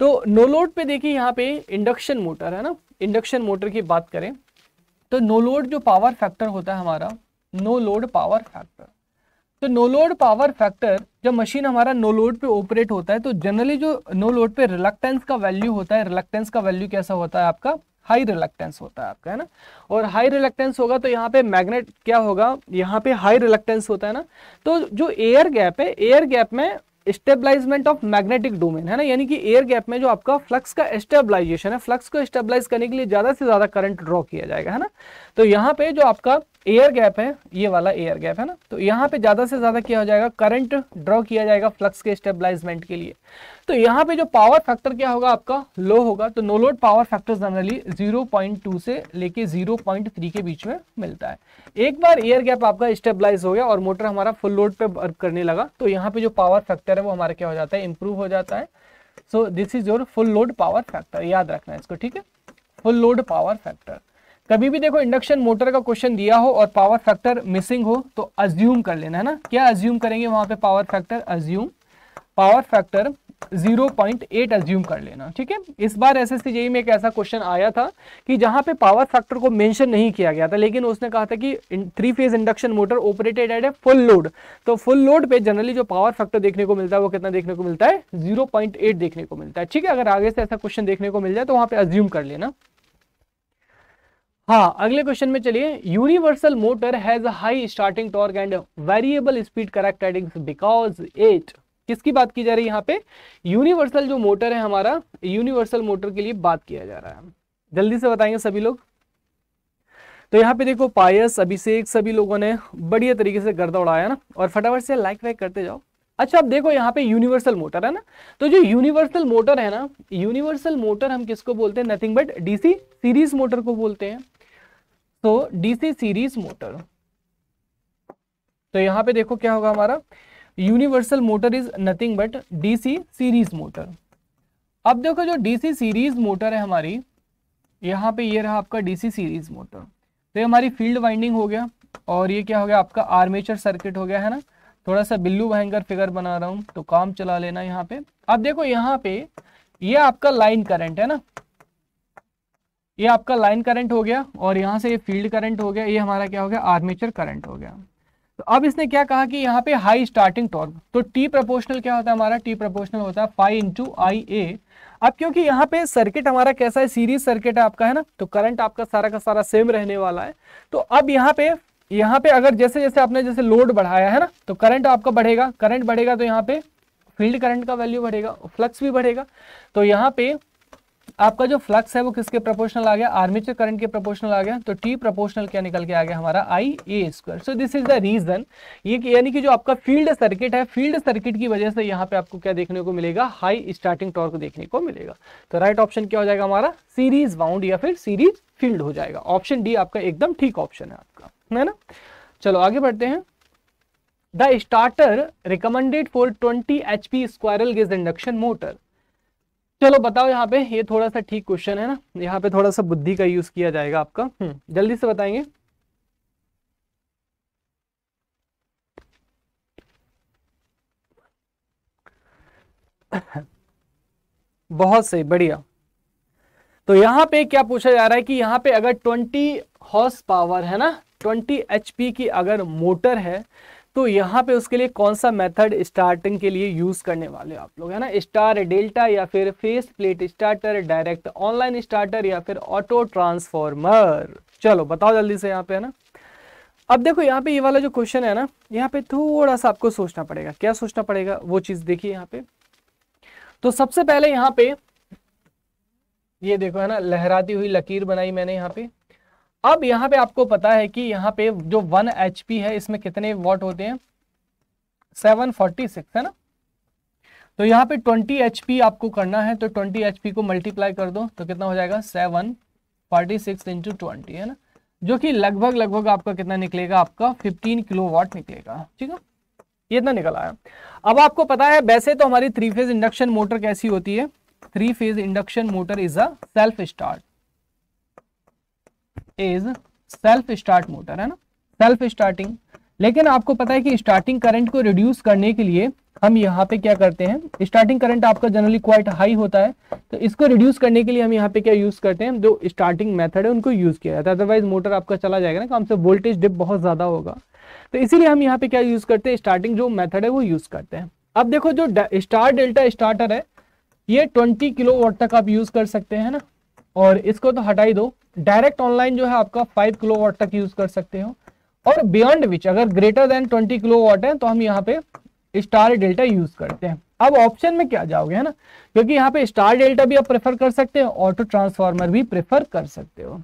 तो नो लोड पे देखिए यहाँ पे इंडक्शन मोटर है ना इंडक्शन मोटर की बात करें तो नो लोड जो पावर फैक्टर होता है हमारा नो लोड पावर फैक्टर तो नो लोड पावर फैक्टर जब मशीन हमारा नो लोड पे ऑपरेट होता है तो जनरली जो नो लोड पे रिलक्टेंस का वैल्यू होता है रिलक्टेंस का वैल्यू कैसा होता है आपका हाई रिलक्टेंस होता है आपका है ना और हाई रिलक्टेंस होगा तो यहाँ पे मैग्नेट क्या होगा यहाँ पे हाई रिलक्टेंस होता है ना तो जो एयर गैप है एयर गैप में स्टेबलाइजमेंट ऑफ मैग्नेटिक डोमेन है ना यानी कि एयर गैप में जो आपका फ्लक्स का स्टेबलाइजेशन है फ्लक्स को स्टेबलाइज करने के लिए ज़्यादा से ज़्यादा करंट ड्रॉ किया जाएगा है ना तो यहाँ पे जो आपका एयर गैप है ये वाला एयर गैप है ना तो यहाँ पे ज़्यादा से ज़्यादा क्या हो जाएगा करंट ड्रॉ किया जाएगा फ्लक्स के स्टेबलाइजमेंट के लिए तो यहाँ पे जो पावर फैक्टर क्या होगा आपका लो होगा तो no load power factor generally 0.2 से लेके 0.3 के बीच में मिलता है एक बार एयर गैप आपका स्टेबलाइज हो गया और मोटर हमारा फुल लोड पे वर्क करने लगा तो यहाँ पे जो पावर फैक्टर है वो हमारा क्या हो जाता है इंप्रूव हो जाता है so this is your full load power factor याद रखना है इसको ठीक है फुल लोड पावर फैक्टर कभी भी देखो इंडक्शन मोटर का क्वेश्चन दिया हो और पावर फैक्टर मिसिंग हो तो अज्यूम कर लेना है ना क्या अज्यूम करेंगे वहां पे power factor assume power factor 0.8 assume कर लेना ठीक है इस बार एस एस में एक ऐसा क्वेश्चन आया था कि जहां पे पावर फैक्टर को मेंशन नहीं किया गया था लेकिन उसने कहा था कि three phase induction motor operated at a full load तो फुल लोड पे जनरली जो पावर फैक्टर देखने को मिलता है वो कितना देखने को मिलता है 0.8 देखने को मिलता है ठीक है अगर आगे से ऐसा क्वेश्चन देखने को मिल जाए तो वहां पे अज्यूम कर लेना हाँ अगले क्वेश्चन में चलिए universal motor has high starting torque and variable speed characteristics because it किसकी बात की जा रही है यहाँ पे यूनिवर्सल जो मोटर है हमारा यूनिवर्सल मोटर के लिए बात किया जा रहा है जल्दी से बताएंगे सभी लोग तो यहाँ पे देखो पायस अभिषेक सभी लोगों ने बढ़िया तरीके से गर्दा उड़ाया ना और फटाफट से लाइक वाइक करते जाओ अच्छा अब देखो यहाँ पे यूनिवर्सल मोटर है ना तो जो यूनिवर्सल मोटर है ना यूनिवर्सल मोटर हम किसको बोलते हैं nothing but DC series motor को बोलते हैं तो डीसी सीरीज मोटर तो यहाँ पे देखो क्या होगा हमारा universal motor is nothing but DC series motor अब देखो जो डीसी सीरीज मोटर है हमारी यहाँ पे ये रहा आपका डीसी सीरीज मोटर तो ये हमारी फील्ड वाइंडिंग हो गया और ये क्या हो गया आपका आर्मेचर सर्किट हो गया है ना थोड़ा सा बिल्लू भयंकर फिगर बना रहा हूं तो काम चला लेना यहाँ पे अब देखो यहाँ पे ये यह आपका लाइन करंट है ना ये आपका लाइन करंट हो गया और यहाँ से ये फील्ड करंट हो गया ये हमारा क्या हो गया आर्मेचर करंट हो गया तो अब इसने क्या कहा कि यहाँ पे हाई स्टार्टिंग टॉर्क तो टी प्रोपोर्शनल क्या होता है हमारा टी प्रोपोर्शनल होता है फाइव इंटू आई ए अब क्योंकि यहाँ पे सर्किट हमारा कैसा है सीरीज सर्किट है आपका है ना तो करंट आपका सारा का सारा सेम रहने वाला है तो अब यहाँ पे यहाँ पे अगर जैसे जैसे आपने जैसे लोड बढ़ाया है ना तो करंट आपका बढ़ेगा करंट बढ़ेगा तो यहाँ पे फील्ड करंट का वैल्यू बढ़ेगा फ्लक्स भी बढ़ेगा तो यहाँ पे आपका जो फ्लक्स है वो किसके प्रोपोर्शनल आ गया आर्मेचर करंट के प्रोपोर्शनल आ गया तो टी प्रोपोर्शनल क्या निकल के आ गया हमारा I A square so this is the reason ये यानी कि जो आपका फील्ड सर्किट है फील्ड सर्किट की वजह से यहाँ पे आपको क्या देखने को मिलेगा हाई स्टार्टिंग टॉर्क देखने को मिलेगा तो राइट ऑप्शन क्या हो जाएगा हमारा सीरीज बाउंड या फिर सीरीज फील्ड हो जाएगा ऑप्शन डी आपका एकदम ठीक ऑप्शन है आपका है ना चलो आगे बढ़ते हैं the starter recommended for twenty H P squirrel cage induction motor चलो बताओ यहाँ पे ये थोड़ा सा ठीक क्वेश्चन है ना यहाँ पे थोड़ा सा बुद्धि का यूज किया जाएगा आपका हम्म, जल्दी से बताएंगे बहुत सही बढ़िया तो यहाँ पे क्या पूछा जा रहा है कि यहाँ पे अगर 20 हॉर्स पावर है ना 20 एचपी की अगर मोटर है तो यहाँ पे उसके लिए कौन सा मेथड स्टार्टिंग के लिए यूज करने वाले आप लोग है ना स्टार डेल्टा या फिर face plate starter direct online starter या फिर ऑटो ट्रांसफॉर्मर चलो बताओ जल्दी से यहाँ पे है ना अब देखो यहाँ पे ये वाला जो क्वेश्चन है ना यहाँ पे थोड़ा सा आपको सोचना पड़ेगा क्या सोचना पड़ेगा वो चीज देखिए यहाँ पे तो सबसे पहले यहाँ पे ये देखो है ना लहराती हुई लकीर बनाई मैंने यहाँ पे अब यहां पे आपको पता है कि यहाँ पे जो वन एच है इसमें कितने वॉट होते हैं सेवन फोर्टी सिक्स है ना तो यहाँ पे ट्वेंटी एच आपको करना है तो ट्वेंटी एच को मल्टीप्लाई कर दो तो कितना हो जाएगा seven forty six into twenty है ना जो कि लगभग लगभग आपका कितना निकलेगा आपका 15 वॉट निकलेगा ठीक है ये इतना निकल आया अब आपको पता है वैसे तो हमारी थ्री फेज इंडक्शन मोटर कैसी होती है three phase induction motor is a self start is self start motor है ना सेल्फ स्टार्टिंग लेकिन आपको पता है कि स्टार्टिंग करंट को रिड्यूस करने के लिए हम यहाँ पे क्या करते हैं स्टार्टिंग करंट आपका जनरली क्वाइट हाई होता है तो इसको रिड्यूस करने के लिए हम यहाँ पे क्या यूज करते हैं जो स्टार्टिंग मेथड है उनको यूज किया जाता है अदरवाइज मोटर आपका चला जाएगा ना काम से वोल्टेज डिप बहुत ज्यादा होगा तो इसीलिए हम यहाँ पे क्या यूज करते हैं स्टार्टिंग जो मैथड है वो यूज करते हैं अब देखो जो स्टार डेल्टा स्टार्टर है ये ट्वेंटी किलो तक आप यूज कर सकते हैं ना और इसको तो हटाई दो डायरेक्ट ऑनलाइन जो है आपका फाइव किलो वॉट तक यूज कर सकते हो और बियॉन्ड विच अगर greater than twenty kilo watt है तो हम यहाँ पे स्टार डेल्टा यूज करते हैं अब ऑप्शन में क्या जाओगे है ना क्योंकि यहाँ पे स्टार डेल्टा भी आप प्रेफर कर सकते हो ऑटो ट्रांसफार्मर भी प्रेफर कर सकते हो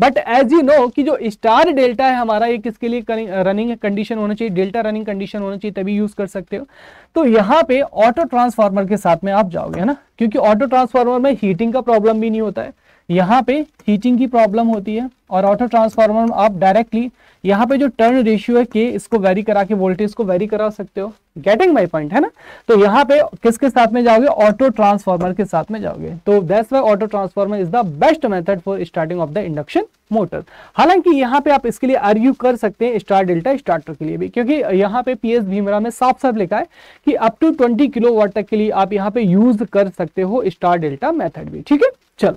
बट एज यू नो कि जो स्टार डेल्टा है हमारा ये किसके लिए रनिंग कंडीशन होना चाहिए डेल्टा रनिंग कंडीशन होना चाहिए तभी यूज कर सकते हो तो यहाँ पे ऑटो ट्रांसफार्मर के साथ में आप जाओगे है ना क्योंकि ऑटो ट्रांसफार्मर में हीटिंग का प्रॉब्लम भी नहीं होता है यहाँ पे हीटिंग की प्रॉब्लम होती है और ऑटो ट्रांसफार्मर में आप डायरेक्टली यहाँ पे जो टर्न रेशियो है के इसको वेरी करा के वोल्टेज को वेरी करा सकते हो गेटिंग माई पॉइंट है ना तो यहाँ पे किसके साथ में जाओगे ऑटो ट्रांसफार्मर के साथ में जाओगे तो that's why auto transformer is the best method for starting of the induction motor हालांकि यहाँ पे आप इसके लिए आर्ग्यू कर सकते हैं स्टार डेल्टा स्टार्टर के लिए भी क्योंकि यहाँ पे एस भीमरा में साफ साफ लिखा है कि अप टू किलो किलोवाट तक के लिए आप यहाँ पे यूज कर सकते हो स्टार डेल्टा मेथड भी ठीक है चलो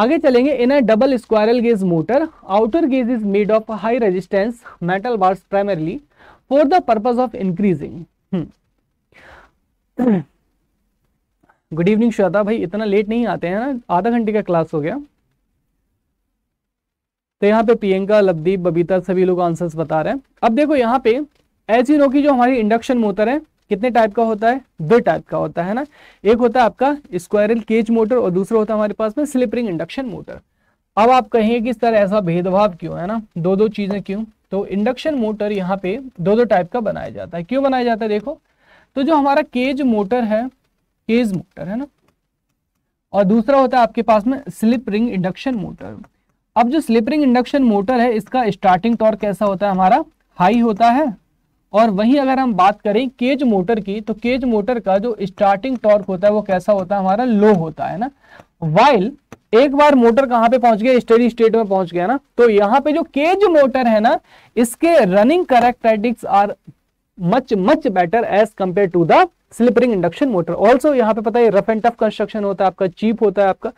आगे चलेंगे in a double squirrel cage motor outer cage is made of high resistance metal bars primarily for the purpose of increasing good evening Shweta भाई इतना लेट नहीं आते हैं ना आधा घंटे का क्लास हो गया तो यहाँ पे प्रियंका लबदीप बबीता सभी लोग आंसर्स बता रहे हैं अब देखो यहाँ पे एच नो की जो हमारी इंडक्शन मोटर है कितने टाइप का होता है दो टाइप का होता है ना एक होता है आपका स्क्वायरल केज मोटर और दूसरा होता है हमारे पास में स्लिपरिंग इंडक्शन मोटर अब आप कहेंगे कि इस तरह ऐसा भेदभाव क्यों है ना दो दो चीजें क्यों तो इंडक्शन मोटर यहाँ पे दो दो टाइप का बनाया जाता है क्यों बनाया जाता है देखो तो जो हमारा केज मोटर है केज मोटर है ना और दूसरा होता है आपके पास में स्लिप रिंग इंडक्शन मोटर अब जो स्लिप रिंग इंडक्शन मोटर है इसका स्टार्टिंग टॉर्क कैसा होता है हमारा हाई होता है और वहीं अगर हम बात करें केज मोटर की तो केज मोटर का जो स्टार्टिंग टॉर्क होता है वो कैसा होता है हमारा लो होता है ना वाइल एक बार मोटर कहां पे पहुंच गया स्टेडी स्टेट में पहुंच गया ना तो यहां पे जो केज मोटर है ना इसके running characteristics are much much better as compare to the slip ring induction motor also यहाँ पे पता है रफ एंड टफ कंस्ट्रक्शन होता है आपका चीप होता है आपका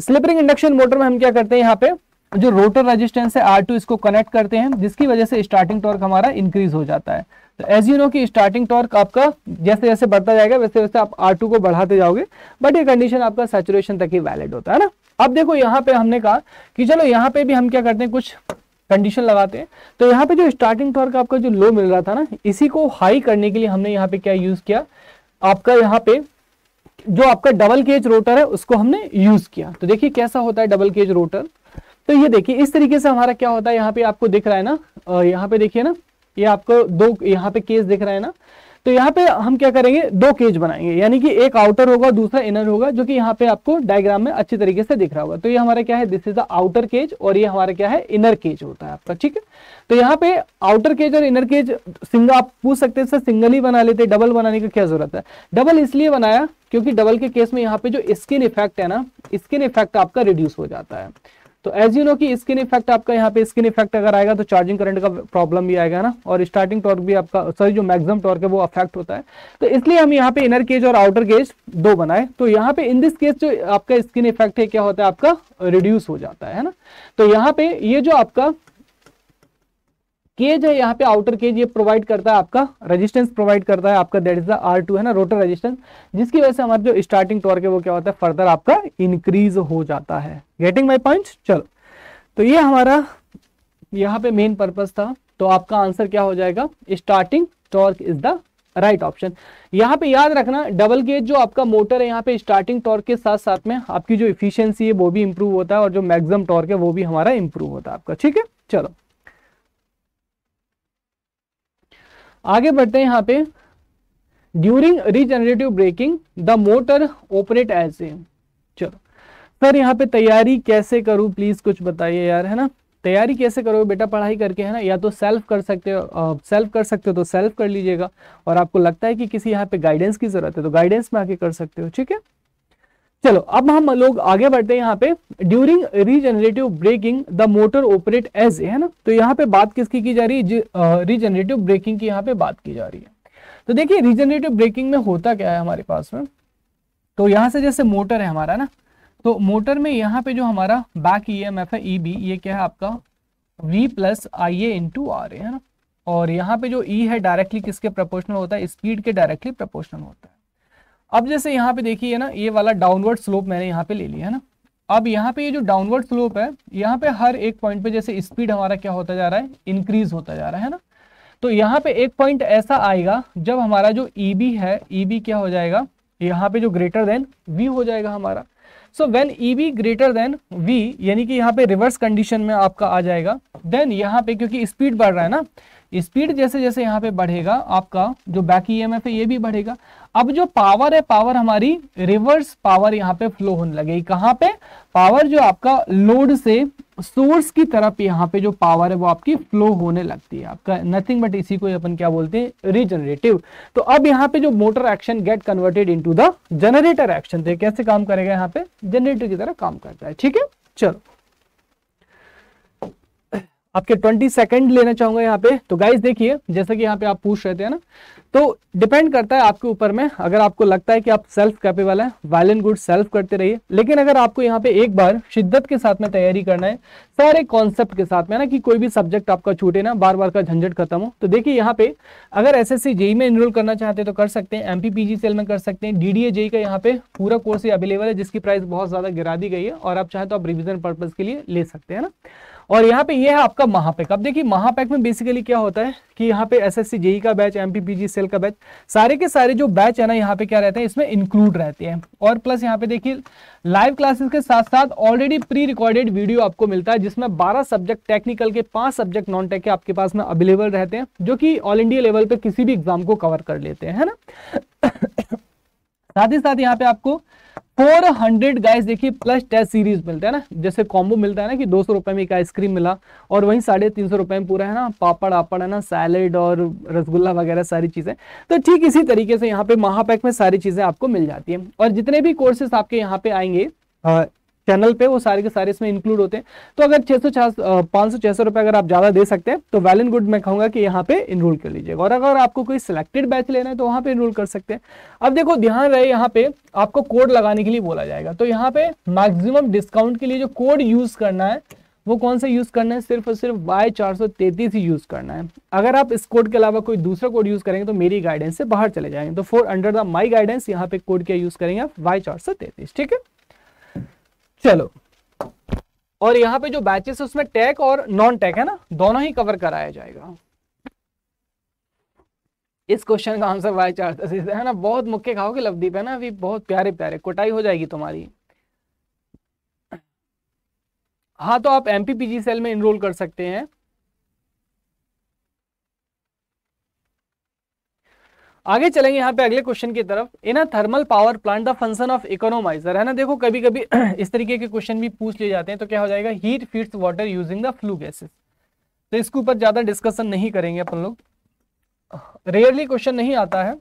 स्लिपरिंग इंडक्शन मोटर में हम क्या करते हैं यहाँ पे जो रोटर रेजिस्टेंस है आर टू इसको कनेक्ट करते हैं जिसकी वजह से स्टार्टिंग टॉर्क हमारा इंक्रीज हो जाता है तो एज यू नो कि स्टार्टिंग टॉर्क आपका जैसे जैसे बढ़ता जाएगा वैसे वैसे आप आर टू को बढ़ाते जाओगे बट ये कंडीशन आपका सेचुरेशन तक ही वैलिड होता है ना अब देखो यहाँ पे हमने कहा कि चलो यहाँ पे भी हम क्या करते हैं कुछ कंडीशन लगाते हैं तो यहाँ पे जो स्टार्टिंग टॉर्क आपका जो लो मिल रहा था ना इसी को हाई करने के लिए हमने यहाँ पे क्या यूज किया आपका यहाँ पे जो आपका डबल केज रोटर है उसको हमने यूज किया तो देखिए कैसा होता है डबल केज रोटर तो ये देखिए इस तरीके से हमारा क्या होता है यहाँ पे आपको दिख रहा है ना यहाँ पे देखिए ना ये आपको दो यहाँ पे केस दिख रहा है ना तो यहाँ पे हम क्या करेंगे दो केज बनाएंगे यानी कि एक आउटर होगा दूसरा इनर होगा जो कि यहाँ पे आपको डायग्राम में अच्छी तरीके से दिख रहा होगा तो ये हमारा क्या है this is the outer cage और ये हमारा क्या है इनर केज होता है आपका ठीक है तो यहाँ पे आउटर केज और इनर केज सिंगल आप पूछ सकते हैं सर सिंगल ही बना लेते डबल बनाने का क्या जरूरत है डबल इसलिए बनाया क्योंकि डबल के केस में यहाँ पे जो स्किन इफेक्ट है ना स्किन इफेक्ट आपका रिड्यूस हो जाता है तो एज यू नो कि स्किन इफेक्ट आपका यहाँ पे स्किन इफेक्ट अगर आएगा तो चार्जिंग करंट का प्रॉब्लम भी आएगा ना और स्टार्टिंग टॉर्क भी आपका सॉरी जो मैक्सिमम टॉर्क है वो अफेक्ट होता है तो इसलिए हम यहाँ पे इनर केज और आउटर केज दो बनाए तो यहाँ पे इन दिस केस जो आपका स्किन इफेक्ट है क्या होता है आपका रिड्यूस हो जाता है ना तो यहाँ पे ये जो आपका केज है यहाँ पे आउटर केज ये प्रोवाइड करता है आपका रेजिस्टेंस प्रोवाइड करता है आपका that is the R two है ना रोटर रेजिस्टेंस जिसकी वजह से हमारा जो स्टार्टिंग टॉर्क है वो क्या होता है फर्दर आपका इंक्रीज हो जाता है गेटिंग माई पॉइंट चलो तो ये हमारा यहाँ पे मेन पर्पज था तो आपका आंसर क्या हो जाएगा starting torque is the right option यहाँ पे याद रखना डबल गेज जो आपका मोटर है यहाँ पे स्टार्टिंग टॉर्क के साथ साथ में आपकी जो इफिशियंसी है वो भी इंप्रूव होता है और जो मैक्सिमम टॉर्क है वो भी हमारा इंप्रूव होता है आपका ठीक है चलो आगे बढ़ते हैं यहां पे during regenerative braking the motor operate as a चलो सर यहाँ पे तैयारी कैसे करूं प्लीज कुछ बताइए यार है ना तैयारी कैसे करोगे बेटा पढ़ाई करके है ना या तो सेल्फ कर सकते हो सेल्फ कर सकते हो तो सेल्फ कर लीजिएगा और आपको लगता है कि किसी यहाँ पे गाइडेंस की जरूरत है तो गाइडेंस में आके कर सकते हो ठीक है चलो अब हम लोग आगे बढ़ते हैं यहाँ पे during regenerative braking the motor operate as है ना तो यहाँ पे बात किसकी की जा रही है रीजनरेटिव ब्रेकिंग की यहाँ पे बात की जा रही है तो देखिए रीजनरेटिव ब्रेकिंग में होता क्या है हमारे पास में तो यहाँ से जैसे मोटर है हमारा ना तो मोटर में यहाँ पे जो हमारा बैक ई एम एफ है ई e बी ये क्या है आपका V plus I A into R है ना और यहाँ पे जो ई e है डायरेक्टली किसके प्रपोर्शनल होता है स्पीड के डायरेक्टली प्रपोर्शनल होता है अब जैसे यहाँ पे देखिए ना ये वाला डाउनवर्ड स्लोप मैंने यहाँ पे ले लिया है ना अब यहाँ पे ये जो डाउनवर्ड स्लोप है यहाँ पे हर एक पॉइंट पे जैसे स्पीड हमारा क्या होता जा रहा है इंक्रीज होता जा रहा है ना तो यहाँ पे एक पॉइंट ऐसा आएगा जब हमारा जो ई e है ई e क्या हो जाएगा यहाँ पे जो ग्रेटर देन वी हो जाएगा हमारा so when E B greater than V यानी कि यहाँ पे रिवर्स कंडीशन में आपका आ जाएगा देन यहाँ पे क्योंकि स्पीड बढ़ रहा है ना स्पीड जैसे जैसे यहाँ पे बढ़ेगा आपका जो बैक ई है ये भी बढ़ेगा अब जो पावर है पावर हमारी रिवर्स पावर यहाँ पे फ्लो होने लगेगी कहाँ पे पावर जो आपका लोड से सोर्स की तरफ यहाँ पे जो पावर है वो आपकी फ्लो होने लगती है आपका नथिंग बट इसी को अपन क्या बोलते हैं रिजनरेटिव तो अब यहाँ पे जो motor action get converted to the generator action थे कैसे काम करेगा यहाँ पे जनरेटर की तरह काम करता है ठीक है चलो आपके ट्वेंटी सेकेंड लेना चाहूंगा यहाँ पे तो गाइज देखिए जैसा कि यहाँ पे आप पूछ रहे थे ना तो डिपेंड करता है आपके ऊपर में अगर आपको लगता है कि आप सेल्फ कैपेबल हैं वेल एंड गुड सेल्फ करते रहिए लेकिन अगर आपको यहाँ पे एक बार शिद्दत के साथ में तैयारी करना है सारे कॉन्सेप्ट के साथ में ना कि कोई भी सब्जेक्ट आपका छूटे ना बार बार का झंझट खत्म हो तो देखिए यहाँ पे अगर एस एस जेई में इनरोल करना चाहते हैं तो कर सकते हैं एमपीपीजी सेल में कर सकते हैं डीडीए जे e का यहाँ पे पूरा कोर्स अवेलेबल है जिसकी प्राइस बहुत ज्यादा गिरा दी गई है और आप चाहे तो आप रिविजन पर्पज के लिए ले सकते हैं ना और यहाँ पे ये है आपका महापैक अब देखिए महापैक में बेसिकली क्या होता है कि यहाँ पे एस एस जेई का बैच एम सेल का बैच सारे के सारे जो बैच है ना यहाँ पे क्या रहते हैं इसमें इंक्लूड रहते हैं और प्लस यहाँ पे देखिए लाइव क्लासेस के साथ साथ ऑलरेडी प्री रिकॉर्डेड वीडियो आपको मिलता है जिसमें बारह सब्जेक्ट टेक्निकल के पांच सब्जेक्ट नॉन टेक के आपके पास में अवेलेबल रहते हैं जो कि ऑल इंडिया लेवल पर किसी भी एग्जाम को कवर कर लेते हैं है ना साथ ही साथ यहाँ पे आपको फोर हंड्रेड गाइस देखिए प्लस टेस्ट सीरीज मिलता है ना जैसे कॉम्बो मिलता है ना कि दो सौ रुपए में एक आइसक्रीम मिला और वहीं साढ़े तीन सौ रुपए में पूरा है ना पापड़ आपड़ है ना सैलेड और रसगुल्ला वगैरह सारी चीजें तो ठीक इसी तरीके से यहाँ पे महापैक में सारी चीजें आपको मिल जाती है और जितने भी कोर्सेस आपके यहाँ पे आएंगे हाँ, चैनल पे वो सारे के सारे इसमें इंक्लूड होते हैं तो अगर छह सौ पांच सौ छह सौ रुपए अगर आप ज़्यादा दे सकते हैं तो वेल एंड गुड मैं कहूंगा कि यहाँ पे इनरोल कर लीजिएगा और अगर आपको कोई सिलेक्टेड बैच लेना है तो वहाँ पे इनरोल कर सकते हैं अब देखो ध्यान रहे यहाँ पे आपको कोड लगाने के लिए बोला जाएगा तो यहाँ पे मैक्सिमम डिस्काउंट के लिए जो कोड यूज़ करना है वो कौन सा यूज़ करना है सिर्फ और सिर्फ बाय चार सौ तैतीस ही यूज़ करना है अगर आप इस कोड के अलावा कोई दूसरा कोड यूज़ करेंगे तो मेरी गाइडेंस से बाहर चले जाएंगे तो four under the my guidance यहाँ पे कोड क्या यूज़ करेंगे आप बाय चार सौ तैतीस ठीक है चलो और यहाँ पे जो बैचेस है उसमें टैक और नॉन टैक है ना दोनों ही कवर कराया जाएगा इस क्वेश्चन का आंसर वाई चार है ना बहुत मुख्य खाओगे लवदीप है ना अभी बहुत प्यारे प्यारे कोटाई हो जाएगी तुम्हारी हाँ तो आप एम सेल में इनरोल कर सकते हैं आगे चलेंगे यहाँ पे अगले क्वेश्चन की तरफ in a thermal power plant the function of economiser है ना देखो कभी कभी *clears throat* इस तरीके के क्वेश्चन भी पूछ लिए जाते हैं तो क्या हो जाएगा heat feeds water using the flue gases तो इसके ऊपर ज्यादा डिस्कशन नहीं करेंगे अपन लोग रेयरली क्वेश्चन नहीं आता है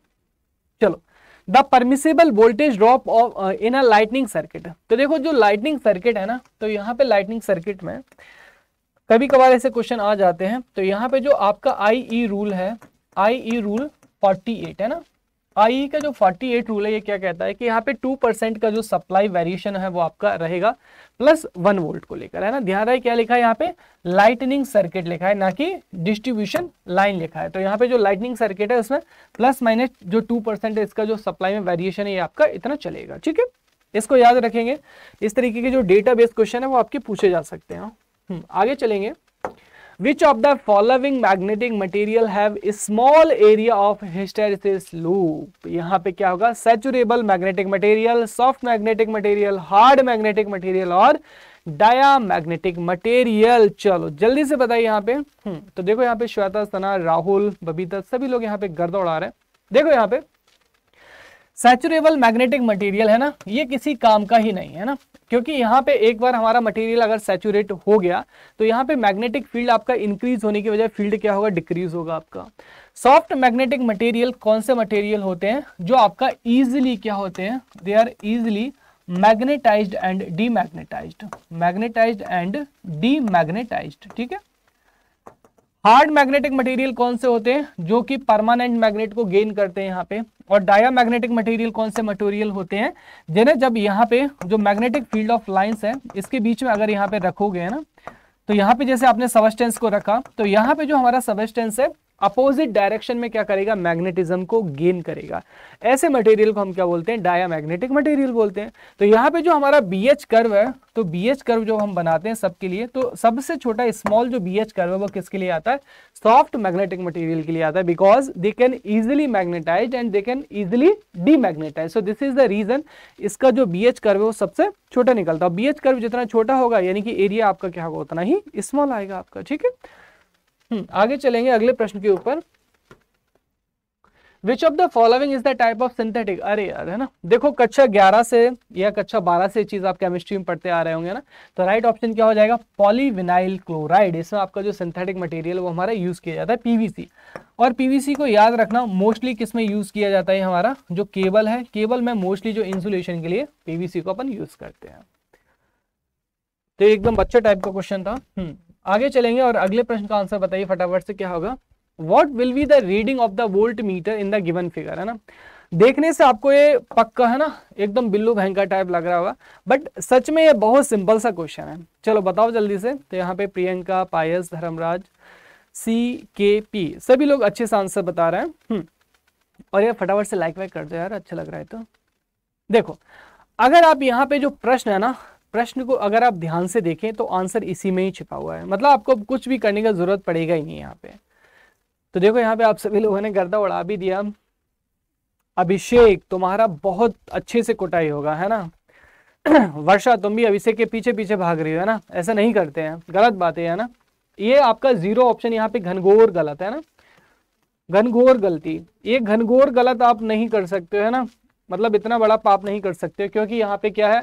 चलो the permissible voltage drop of in a lightning circuit तो देखो जो लाइटनिंग सर्किट है ना तो यहाँ पे लाइटनिंग सर्किट में कभी कभार ऐसे क्वेश्चन आ जाते हैं तो यहाँ पे जो आपका आई ई रूल है आई ई रूल 48 है ना आई e का जो 48 रूल है ये क्या कहता है कि यहाँ पे 2 परसेंट का जो सप्लाई वेरिएशन है वो आपका रहेगा प्लस वन वोल्ट को लेकर है ना ध्यान रहे क्या लिखा है यहाँ पे लाइटनिंग सर्किट लिखा है ना कि डिस्ट्रीब्यूशन लाइन लिखा है तो यहाँ पे जो लाइटनिंग सर्किट है उसमें प्लस माइनस जो टू परसेंट है इसका जो सप्लाई में वेरिएशन है ये आपका इतना चलेगा ठीक है इसको याद रखेंगे इस तरीके के जो डेटा बेस्ड क्वेश्चन है वो आपके पूछे जा सकते हैं हम्म, आगे चलेंगे Which of the following magnetic material have a small area of hysteresis loop? यहाँ पे क्या होगा Saturable magnetic material, soft magnetic material, hard magnetic material और डायामैग्नेटिक मटेरियल चलो जल्दी से बताइए यहाँ पे तो देखो यहाँ पे श्वेता सना राहुल बबीता सभी लोग यहाँ पे गर्दा उड़ा रहे हैं देखो यहाँ पे सैचुरेबल मैग्नेटिक मटेरियल है ना ये किसी काम का ही नहीं है ना क्योंकि यहाँ पे एक बार हमारा मटेरियल अगर सैचुरेट हो गया तो यहाँ पे मैग्नेटिक फील्ड आपका इंक्रीज होने की वजह फील्ड क्या होगा डिक्रीज होगा आपका सॉफ्ट मैग्नेटिक मटेरियल कौन से मटेरियल होते हैं जो आपका ईजिली क्या होते हैं they are easily magnetise and demagnetise magnetise and demagnetise ठीक है हार्ड मैग्नेटिक मटेरियल कौन से होते हैं जो कि परमानेंट मैग्नेट को गेन करते हैं यहाँ पे और मैग्नेटिक मटेरियल कौन से मटेरियल होते हैं जिन्हें जब यहाँ पे जो मैग्नेटिक फील्ड ऑफ लाइंस है इसके बीच में अगर यहाँ पे रखोगे ना तो यहाँ पे जैसे आपने सबस्टेंस को रखा तो यहाँ पे जो हमारा सबस्टेंस है अपोजिट डायरेक्शन में क्या करेगा मैग्नेटिज्म को गेन करेगा ऐसे मटेरियल को हम क्या बोलते हैं डाया मैग्नेटिक मटेरियल बोलते हैं तो यहाँ पे जो हमारा बी एच कर्व है तो बी एच कर्व जो हम बनाते हैं सबके लिए तो सबसे छोटा स्मॉल जो बी एच कर्व है वो किसके लिए आता है सॉफ्ट मैग्नेटिक मटेरियल के लिए आता है because they can easily magnetise and they can easily demagnetise so this is the reason इसका जो बी एच कर्व है वो सबसे छोटा निकलता है बी एच कर्व जितना छोटा होगा यानी कि एरिया आपका क्या होगा उतना ही स्मॉल आएगा आपका ठीक है हम्म, आगे चलेंगे अगले प्रश्न के ऊपर which of the following is the type of synthetic अरे यार है ना देखो कक्षा ग्यारह से या कक्षा बारह से चीज आप केमिस्ट्री में पढ़ते आ रहे होंगे ना तो राइट right ऑप्शन क्या हो जाएगा पॉलीविनाइल क्लोराइड इसमें आपका जो सिंथेटिक मटेरियल वो हमारा यूज किया जाता है पीवीसी और पीवीसी को याद रखना मोस्टली किसमें यूज किया जाता है हमारा जो केबल है केबल में मोस्टली जो इंसुलेशन के लिए पीवीसी को अपन यूज करते हैं तो एकदम बच्चे टाइप का क्वेश्चन था हम्म, आगे चलेंगे और अगले प्रश्न का आंसर बताइए फटाफट से क्या होगा what will be the reading of the voltmeter in the given figure है ना देखने से आपको ये पक्का है ना एकदम बिल्लू भयंकर टाइप लग रहा होगा बट सच में ये बहुत सिंपल सा क्वेश्चन है चलो बताओ जल्दी से तो यहाँ पे प्रियंका पायस धर्मराज सी के पी सभी लोग अच्छे से आंसर बता रहे हैं हम्म। और ये फटाफट से लाइक वाइक कर दो यार अच्छा लग रहा है तो देखो अगर आप यहाँ पे जो प्रश्न है ना प्रश्न को अगर आप ध्यान से देखें तो आंसर इसी में ही छिपा हुआ है मतलब आपको कुछ भी करने का जरूरत पड़ेगा ही नहीं यहाँ पे तो देखो यहाँ पे आप सभी लोगों ने गर्दा उड़ा भी दिया अभिषेक तुम्हारा बहुत अच्छे से कुटाई होगा है ना *clears throat* वर्षा तुम भी अभिषेक के पीछे पीछे भाग रही हो है ना ऐसा नहीं करते हैं गलत बात है ना ये आपका जीरो ऑप्शन यहाँ पे घनघोर गलत है ना घनघोर गलती ये घनघोर गलत आप नहीं कर सकते है ना मतलब इतना बड़ा पाप नहीं कर सकते क्योंकि यहाँ पे क्या है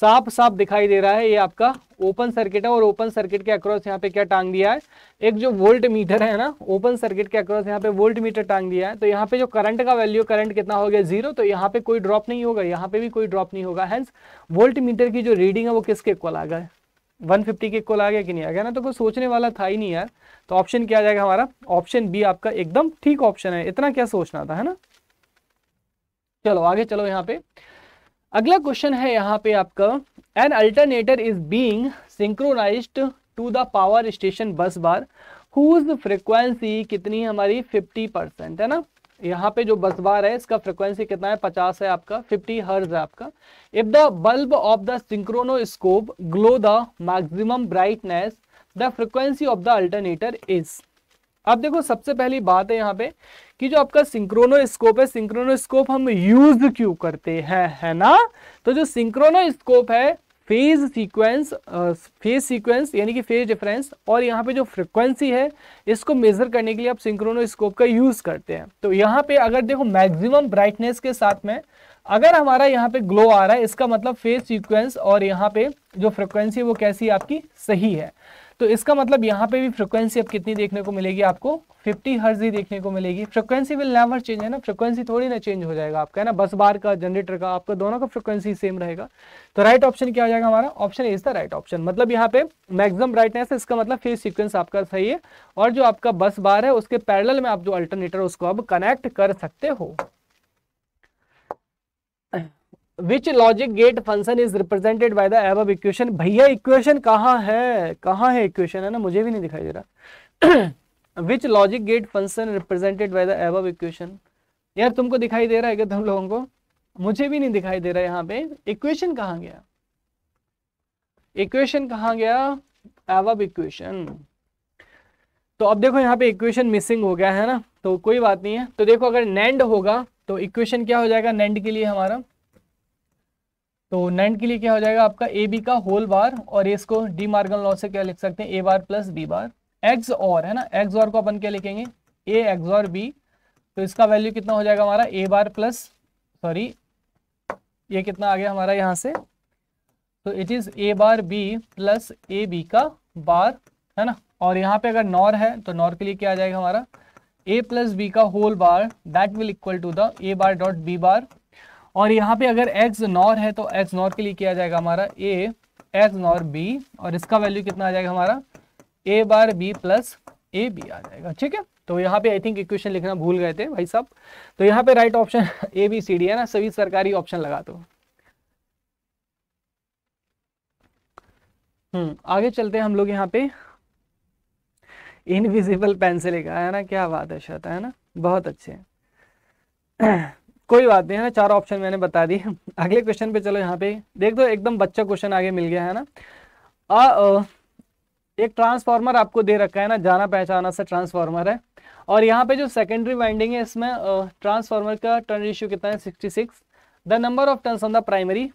साफ साफ दिखाई दे रहा है ये आपका ओपन सर्किट है और ओपन सर्किट के अक्रॉस यहाँ पे क्या टांग दिया है एक जो वोल्ट मीटर है ना ओपन सर्किट के अक्रॉस यहाँ पे वोल्ट मीटर टांग दिया है तो यहाँ पे जो करंट का वैल्यू करंट कितना हो गया जीरो तो यहाँ पे कोई ड्रॉप नहीं होगा यहाँ पे भी कोई ड्रॉप नहीं होगा हैंस वोल्ट मीटर की जो रीडिंग है वो किसके इक्वल आ गए वन फिफ्टी के इक्वल आ गया कि नहीं आ गया ना तो कोई सोचने वाला था ही नहीं यार तो ऑप्शन क्या आ जाएगा हमारा ऑप्शन बी आपका एकदम ठीक ऑप्शन है इतना क्या सोचना था है ना चलो आगे चलो यहाँ पे अगला क्वेश्चन है यहाँ पे आपका an alternator is being synchronise to the power station bus bar whose frequency कितनी हमारी 50 परसेंट है ना यहाँ पे जो बस बार है इसका फ्रिक्वेंसी कितना है 50 है आपका 50 हर्ज है आपका if the bulb of the synchronoscope glow the maximum brightness the frequency of the alternator is अब देखो सबसे पहली बात है यहाँ पे कि जो आपका सिंक्रोनोस्कोप है सिंक्रोनोस्कोप हम यूज क्यों करते हैं है ना तो जो सिंक्रोनोस्कोप है फेज सीक्वेंस फेज सीक्वेंस यानी कि फेज डिफरेंस और यहाँ पे जो फ्रिक्वेंसी है इसको मेजर करने के लिए आप सिंक्रोनोस्कोप का यूज करते हैं तो यहाँ पे अगर देखो मैक्सिमम ब्राइटनेस के साथ में अगर हमारा यहाँ पे ग्लो आ रहा है इसका मतलब फेज सीक्वेंस और यहाँ पे जो फ्रिक्वेंसी है वो कैसी आपकी सही है तो इसका मतलब यहाँ पे भी फ्रिक्वेंसी अब कितनी देखने को मिलेगी आपको 50 हर्ज ही देखने को मिलेगी फ्रिक्वेंसी विल नेवर चेंज है ना फ्रिक्वेंसी थोड़ी ना चेंज हो जाएगा आपका है ना बस बार का जनरेटर का आपका दोनों का फ्रिक्वेंसी सेम रहेगा तो राइट ऑप्शन क्या हो जाएगा हमारा option is the right option मतलब यहाँ पे मैक्सिमम ब्राइटनेस है इसका मतलब फेस सिक्वेंस आपका सही है और जो आपका बस बार है उसके पैरल में आप जो अल्टरनेटर उसको अब कनेक्ट कर सकते हो which logic gate function is represented by the above equation भैया इक्वेशन कहाँ है कहाँ है इक्वेशन है ना मुझे भी नहीं दिखाई दे रहा which logic gate function represented by the above equation यार तुमको दिखाई दे रहा है क्या तुम लोगों को मुझे भी नहीं दिखाई दे रहा है यहाँ पे इक्वेशन कहाँ गया इक्वेशन कहाँ गया एवब इक्वेशन तो अब देखो यहाँ पे इक्वेशन मिसिंग हो गया है ना तो कोई बात नहीं है तो देखो अगर नैंड होगा तो इक्वेशन क्या हो जाएगा नैंड के लिए हमारा तो नाइन के लिए क्या हो जाएगा आपका ए बी का होल बार और इसको डी मार्गन लॉ से क्या लिख सकते हैं A bar plus B bar X और है ना एक्स और को अपन क्या लिखेंगे ए एक्स और बी तो इसका वैल्यू कितना हो जाएगा हमारा ए बार प्लस सॉरी ये कितना आ गया हमारा यहाँ से तो it is A bar B plus A B का बार है ना और यहाँ पे अगर नॉर है तो नॉर के लिए क्या आ जाएगा हमारा ए प्लस बी का whole bar that will equal to the A bar dot B bar और यहाँ पे अगर एक्स नॉर है तो एक्स नॉर के लिए किया जाएगा हमारा ए x नॉर बी और इसका वैल्यू कितना आ जाएगा हमारा A bar B plus A B आ जाएगा ठीक है तो यहाँ पे आई थिंक इक्वेशन लिखना भूल गए थे भाई साहब तो यहाँ पे right option A B C D है ना सभी सरकारी ऑप्शन लगा दो हम्म आगे चलते हैं हम लोग यहाँ पे इनविजिबल पेन से लिखा है ना क्या बात है शायद है ना बहुत अच्छे *clears throat* कोई बात नहीं है ना चार ऑप्शन मैंने बता दिए *laughs* अगले क्वेश्चन पे चलो यहाँ पे देख दो एकदम बच्चा क्वेश्चन आगे मिल गया है ना आ, एक ट्रांसफार्मर आपको दे रखा है ना जाना पहचाना सा ट्रांसफार्मर है और यहाँ पे जो सेकेंडरी वाइंडिंग है इसमें ट्रांसफार्मर का टर्न रेशियो कितना है sixty six the number of turns on the primary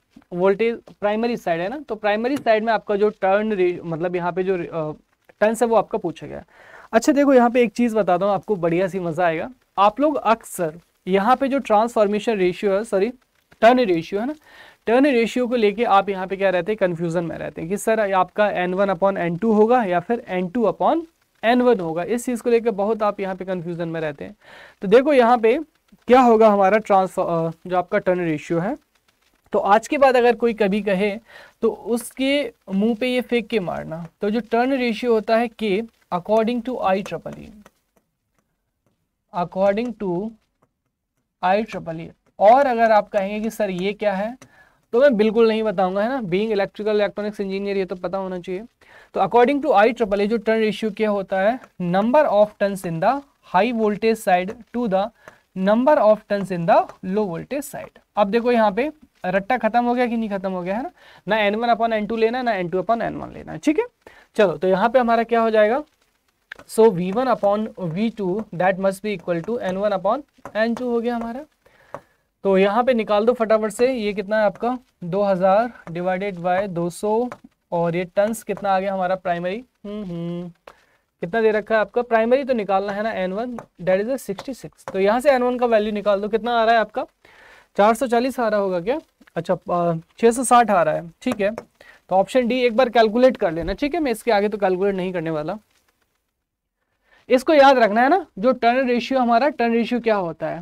voltage primary side है ना तो प्राइमरी साइड में आपका जो टर्न मतलब यहाँ पे जो टर्न्स है वो आपका पूछा गया अच्छा देखो यहाँ पे एक चीज़ बता दूँ आपको बढ़िया सी मज़ा आएगा आप लोग अक्सर यहाँ पे जो ट्रांसफॉर्मेशन रेशियो है सॉरी टर्न रेशियो है ना टर्न रेशियो को लेके आप यहाँ पे क्या रहते हैं कन्फ्यूजन में रहते हैं कि सर आपका N one upon N two होगा या फिर N two upon N one होगा इस चीज़ को लेकर बहुत आप यहाँ पे कन्फ्यूजन में रहते हैं तो देखो यहाँ पे क्या होगा हमारा ट्रांसफॉ जो आपका टर्न रेशियो है तो आज के बाद अगर कोई कभी कहे तो उसके मुंह पे ये फेंक के मारना तो जो टर्न रेशियो होता है के according to I triple E according to I triple E और अगर आप कहेंगे कि सर ये क्या है तो मैं बिल्कुल नहीं बताऊंगा है ना बीइंग इलेक्ट्रिकल इलेक्ट्रॉनिक्स इंजीनियर ये तो पता होना चाहिए तो according to I triple E जो टर्न रेशियो क्या होता है number of turns in the high voltage side to the number of turns in the low voltage side अब देखो यहाँ पे रट्टा खत्म हो गया कि नहीं खत्म हो गया है ना ना N one upon N two लेना ना N two upon N one लेना ठीक है चलो तो यहाँ पे हमारा क्या हो जाएगा so V one upon V two that must भी equal to N one upon N two हो गया हमारा तो यहाँ पे निकाल दो फटाफट से ये कितना है आपका 2000 डिवाइडेड बाय 200 और ये टन्स कितना आ गया हमारा प्राइमरी हम्म, हम्म। कितना दे रखा है आपका प्राइमरी तो निकालना है ना N one that is sixty six तो यहाँ से एन वन का वैल्यू निकाल दो कितना आ रहा है आपका 440 आ रहा होगा क्या अच्छा छः सौ साठ आ रहा है ठीक है तो ऑप्शन डी एक बार कैलकुलेट कर लेना ठीक है मैं इसके आगे तो कैलकुलेट नहीं करने वाला इसको याद रखना है ना जो टर्न रेशियो हमारा टर्न रेशियो क्या होता है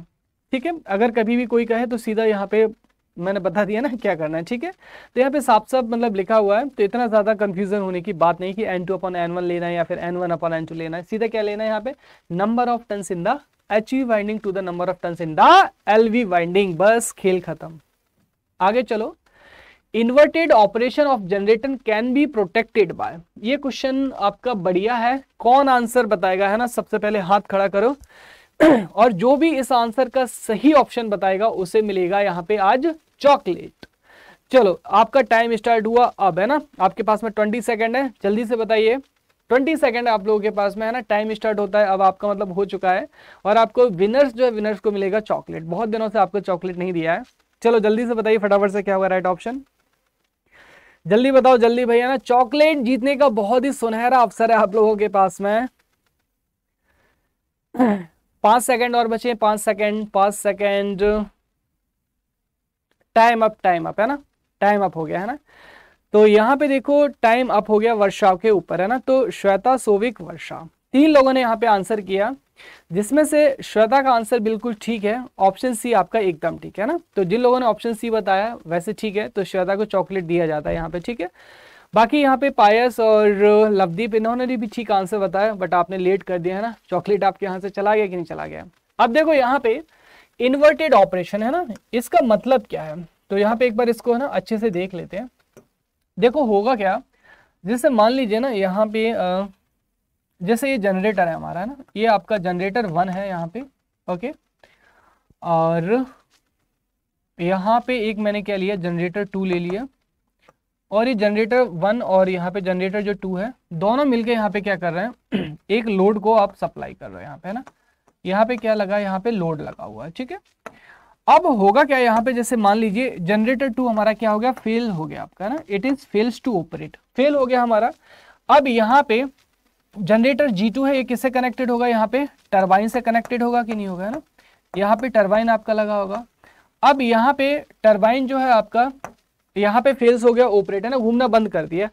ठीक है अगर कभी भी कोई कहे तो सीधा यहाँ पे मैंने बता दिया ना क्या करना है ठीक है तो यहाँ पे साफ साफ मतलब लिखा हुआ है तो इतना ज़्यादा कंफ्यूजन होने की बात नहीं कि N two upon N one लेना है या फिर N one upon N two लेना है सीधा क्या लेना है यहाँ पे number of turns in the H V winding to the number of turns in the L V winding बस खेल खत्म आगे चलो inverted operation of generator can be protected by ये क्वेश्चन आपका बढ़िया है कौन आंसर बताएगा है ना सबसे पहले हाथ खड़ा करो *clears throat* और जो भी इस आंसर का सही ऑप्शन बताएगा उसे मिलेगा यहाँ पे आज चॉकलेट चलो आपका टाइम स्टार्ट हुआ अब है ना आपके पास में ट्वेंटी सेकेंड है जल्दी से बताइए ट्वेंटी सेकेंड आप लोगों के पास में है ना टाइम स्टार्ट होता है अब आपका मतलब हो चुका है और आपको विनर्स जो है विनर्स को मिलेगा चॉकलेट बहुत दिनों से आपको चॉकलेट नहीं दिया है चलो जल्दी से बताइए फटाफट से क्या हुआ राइट ऑप्शन जल्दी बताओ जल्दी भैया ना चॉकलेट जीतने का बहुत ही सुनहरा अवसर है आप लोगों के पास में पांच सेकंड और बचे पांच सेकंड पांच second time up time up है ना टाइम अप हो गया है ना तो यहाँ पे देखो टाइम अप हो गया वर्षा के ऊपर है ना तो श्वेता सोविक वर्षा तीन लोगों ने यहाँ पे आंसर किया जिसमें से श्वेता का आंसर बिल्कुल ठीक है ऑप्शन सी आपका एकदम ठीक है ना तो जिन लोगों ने ऑप्शन सी बताया वैसे ठीक है तो श्वेता को चॉकलेट दिया जाता है यहाँ पे ठीक है बाकी यहाँ पे पायस और लवदीप इन्होंने भी ठीक आंसर बताया बट आपने लेट कर दिया है ना चॉकलेट आपके यहाँ से चला गया कि नहीं चला गया अब देखो यहाँ पे इन्वर्टेड ऑपरेशन है ना इसका मतलब क्या है तो यहाँ पे एक बार इसको है ना अच्छे से देख लेते हैं देखो होगा क्या जैसे मान लीजिए ना यहाँ पे जैसे ये जनरेटर है हमारा ना ये आपका जनरेटर वन है यहाँ पे ओके और यहाँ पे एक मैंने क्या लिया जनरेटर टू ले लिया और ये जनरेटर वन और यहाँ पे जनरेटर जो टू है दोनों मिलके यहाँ पे क्या कर रहे हैं *clears throat* एक लोड को आप सप्लाई कर रहे हैं यहाँ पे है ना यहाँ पे क्या लगा यहाँ पे लोड लगा हुआ है ठीक है अब होगा क्या यहाँ पे जैसे मान लीजिए जनरेटर टू हमारा क्या हो गया फेल हो गया आपका ना it is fails to operate fail हो गया हमारा अब यहाँ पे जनरेटर G2 है ये किससे कनेक्टेड होगा यहाँ पे टरबाइन से कनेक्टेड होगा कि नहीं होगा ना यहाँ पे टरबाइन आपका लगा होगा अब यहाँ पे टरबाइन जो है आपका यहाँ पे फेल्स हो गया ऑपरेटर ने घूमना बंद कर दिया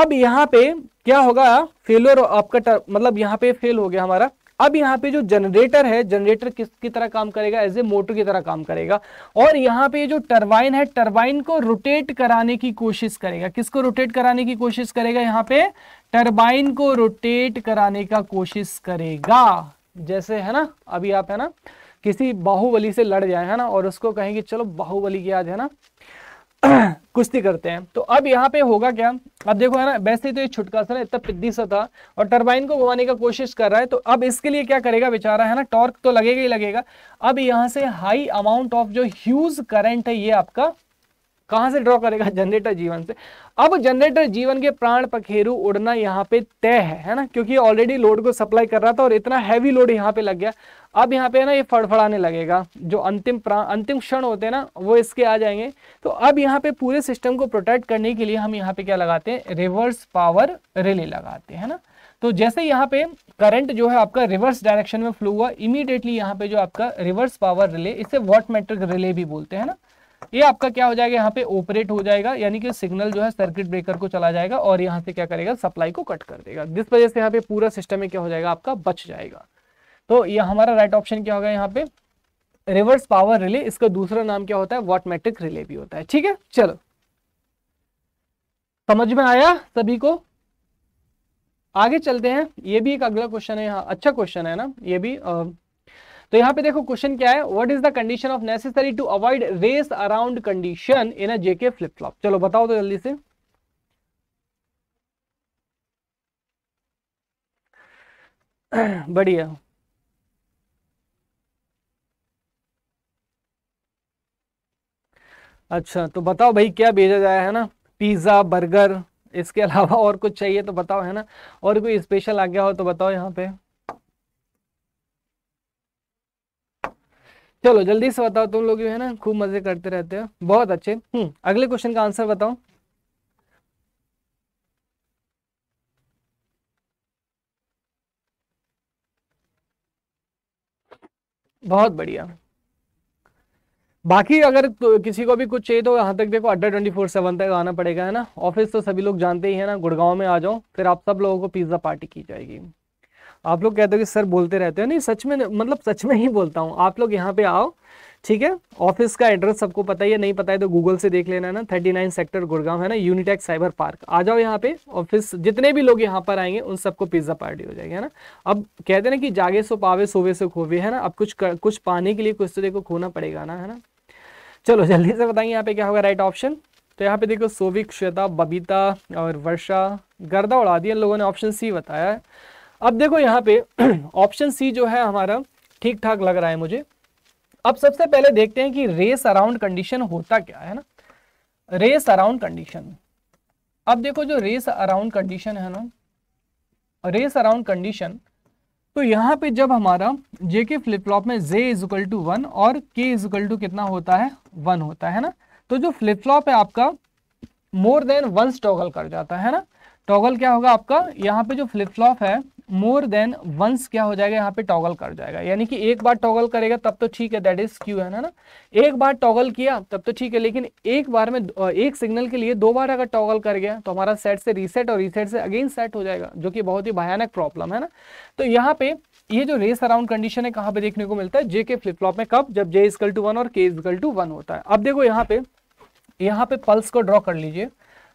अब यहाँ पे क्या होगा फेलर आपका टर, मतलब यहाँ पे फेल हो गया हमारा अब यहाँ पे जो जनरेटर है जनरेटर किस की तरह काम करेगा एज ए मोटर की तरह काम करेगा और यहाँ पे जो टरबाइन है टरबाइन को रोटेट कराने की कोशिश करेगा किसको रोटेट कराने की कोशिश करेगा यहाँ पे टरबाइन को रोटेट कराने का कोशिश करेगा जैसे है ना अभी आप है ना किसी बाहुबली से लड़ जाए है ना और उसको कहेंगे चलो बाहुबली की आज है ना *clears throat* कुश्ती करते हैं तो अब यहाँ पे होगा क्या अब देखो है ना वैसे तो ये छुटका सा इतना पिद्दी सा था और टरबाइन को घुमाने का कोशिश कर रहा है तो अब इसके लिए क्या करेगा बेचारा है ना टॉर्क तो लगेगा ही लगेगा अब यहाँ से हाई अमाउंट ऑफ जो ह्यूज करंट है ये आपका कहां से ड्रॉ करेगा जनरेटर जीवन से अब जनरेटर जीवन के प्राण पखेरु उड़ना यहाँ पे तय है है ना क्योंकि ऑलरेडी लोड को सप्लाई कर रहा था और इतना हैवी लोड यहाँ पे लग गया अब यहाँ पे है ना ये फड़फड़ाने लगेगा जो अंतिम प्राण अंतिम क्षण होते हैं ना वो इसके आ जाएंगे तो अब यहाँ पे पूरे सिस्टम को प्रोटेक्ट करने के लिए हम यहाँ पे क्या लगाते हैं रिवर्स पावर रिले लगाते हैं ना तो जैसे यहाँ पे करंट जो है आपका रिवर्स डायरेक्शन में फ्लो हुआ इमीडिएटली यहाँ पे जो आपका रिवर्स पावर रिले इसे वॉट मेट्रिक रिले भी बोलते हैं ना ये आपका क्या हो जाएगा यहाँ पे ऑपरेट हो जाएगा यानी कि सिग्नल जो है सर्किट ब्रेकर को चला जाएगा और यहाँ से क्या करेगा सप्लाई को कट कर देगा जिस वजह से यहाँ पे पूरा सिस्टम में क्या हो जाएगा आपका बच जाएगा तो ये हमारा राइट ऑप्शन क्या होगा यहाँ पे रिवर्स पावर रिले इसका दूसरा नाम क्या होता है वॉटमेट्रिक रिले भी होता है ठीक है चलो समझ में आया सभी को आगे चलते हैं ये भी एक अगला क्वेश्चन है यहाँ अच्छा क्वेश्चन है ना ये भी आ, तो यहाँ पे देखो क्वेश्चन क्या है what is the condition of necessary to avoid race around condition in a JK flip flop चलो बताओ तो जल्दी से *clears throat* बढ़िया अच्छा तो बताओ भाई क्या भेजा जाए है ना पिज्जा बर्गर इसके अलावा और कुछ चाहिए तो बताओ है ना और कोई स्पेशल आ गया हो तो बताओ यहाँ पे चलो जल्दी से बताओ तुम लोग है ना खूब मजे करते रहते हो बहुत अच्छे हम्म अगले क्वेश्चन का आंसर बताओ बहुत बढ़िया बाकी अगर तो किसी को भी कुछ चाहिए तो यहाँ तक देखो अड्डा ट्वेंटी फोर सेवन तक आना पड़ेगा है ना ऑफिस तो सभी लोग जानते ही है ना गुड़गांव में आ जाओ फिर आप सब लोगों को पिज्ज़ा पार्टी की जाएगी आप लोग कहते हो कि सर बोलते रहते हो नहीं सच में मतलब सच में ही बोलता हूँ आप लोग यहाँ पे आओ ठीक है ऑफिस का एड्रेस सबको पता ही है नहीं पता है तो गूगल से देख लेना ना थर्टी नाइन सेक्टर गुड़गांव है ना यूनिटेक साइबर पार्क आ जाओ यहाँ पे ऑफिस जितने भी लोग यहाँ पर आएंगे उन सबको पिज्ज़ा पार्टी हो जाएगी है ना अब कहते ना कि जागे सो पावे सोवे से खोवे है ना अब कुछ कर, कुछ पाने के लिए कुछ तो देखो खोना पड़ेगा ना है ना चलो जल्दी से बताएंगे यहाँ पे क्या होगा राइट ऑप्शन तो यहाँ पे देखो सोविक श्वेता बबीता और वर्षा गर्दा उड़ा दिया इन लोगों ने ऑप्शन सी बताया है अब देखो यहाँ पे ऑप्शन *clears throat* सी जो है हमारा ठीक ठाक लग रहा है मुझे अब सबसे पहले देखते हैं कि रेस अराउंड कंडीशन होता क्या है ना रेस अराउंड कंडीशन अब देखो जो रेस अराउंड कंडीशन है ना रेस अराउंड कंडीशन तो यहाँ पे जब हमारा जेके फ्लिप फ्लॉप में J is equal to one और के इज इक्वल टू कितना होता है वन होता है ना तो जो फ्लिप फ्लॉप है आपका मोर देन वंस टॉगल कर जाता है ना टॉगल क्या होगा आपका यहाँ पे जो फ्लिप फ्लॉप है मोर देन वंस क्या हो जाएगा यहाँ पे टॉगल कर जाएगा यानी कि एक बार टॉगल करेगा तब तो ठीक है दैट इज क्यू है ना ना एक बार टॉगल किया तब तो ठीक है लेकिन एक बार में एक सिग्नल के लिए दो बार अगर टॉगल कर गया तो हमारा सेट से रीसेट और रीसेट से अगेन सेट हो जाएगा जो कि बहुत ही भयानक प्रॉब्लम है ना तो यहाँ पे ये जो रेस अराउंड कंडीशन है कहाँ पे देखने को मिलता है जे के फ्लिपलॉप में कब जब जे इजकल टू वन और के इजकल टू वन होता है अब देखो यहाँ पे यहाँ पे पल्स को ड्रॉ कर लीजिए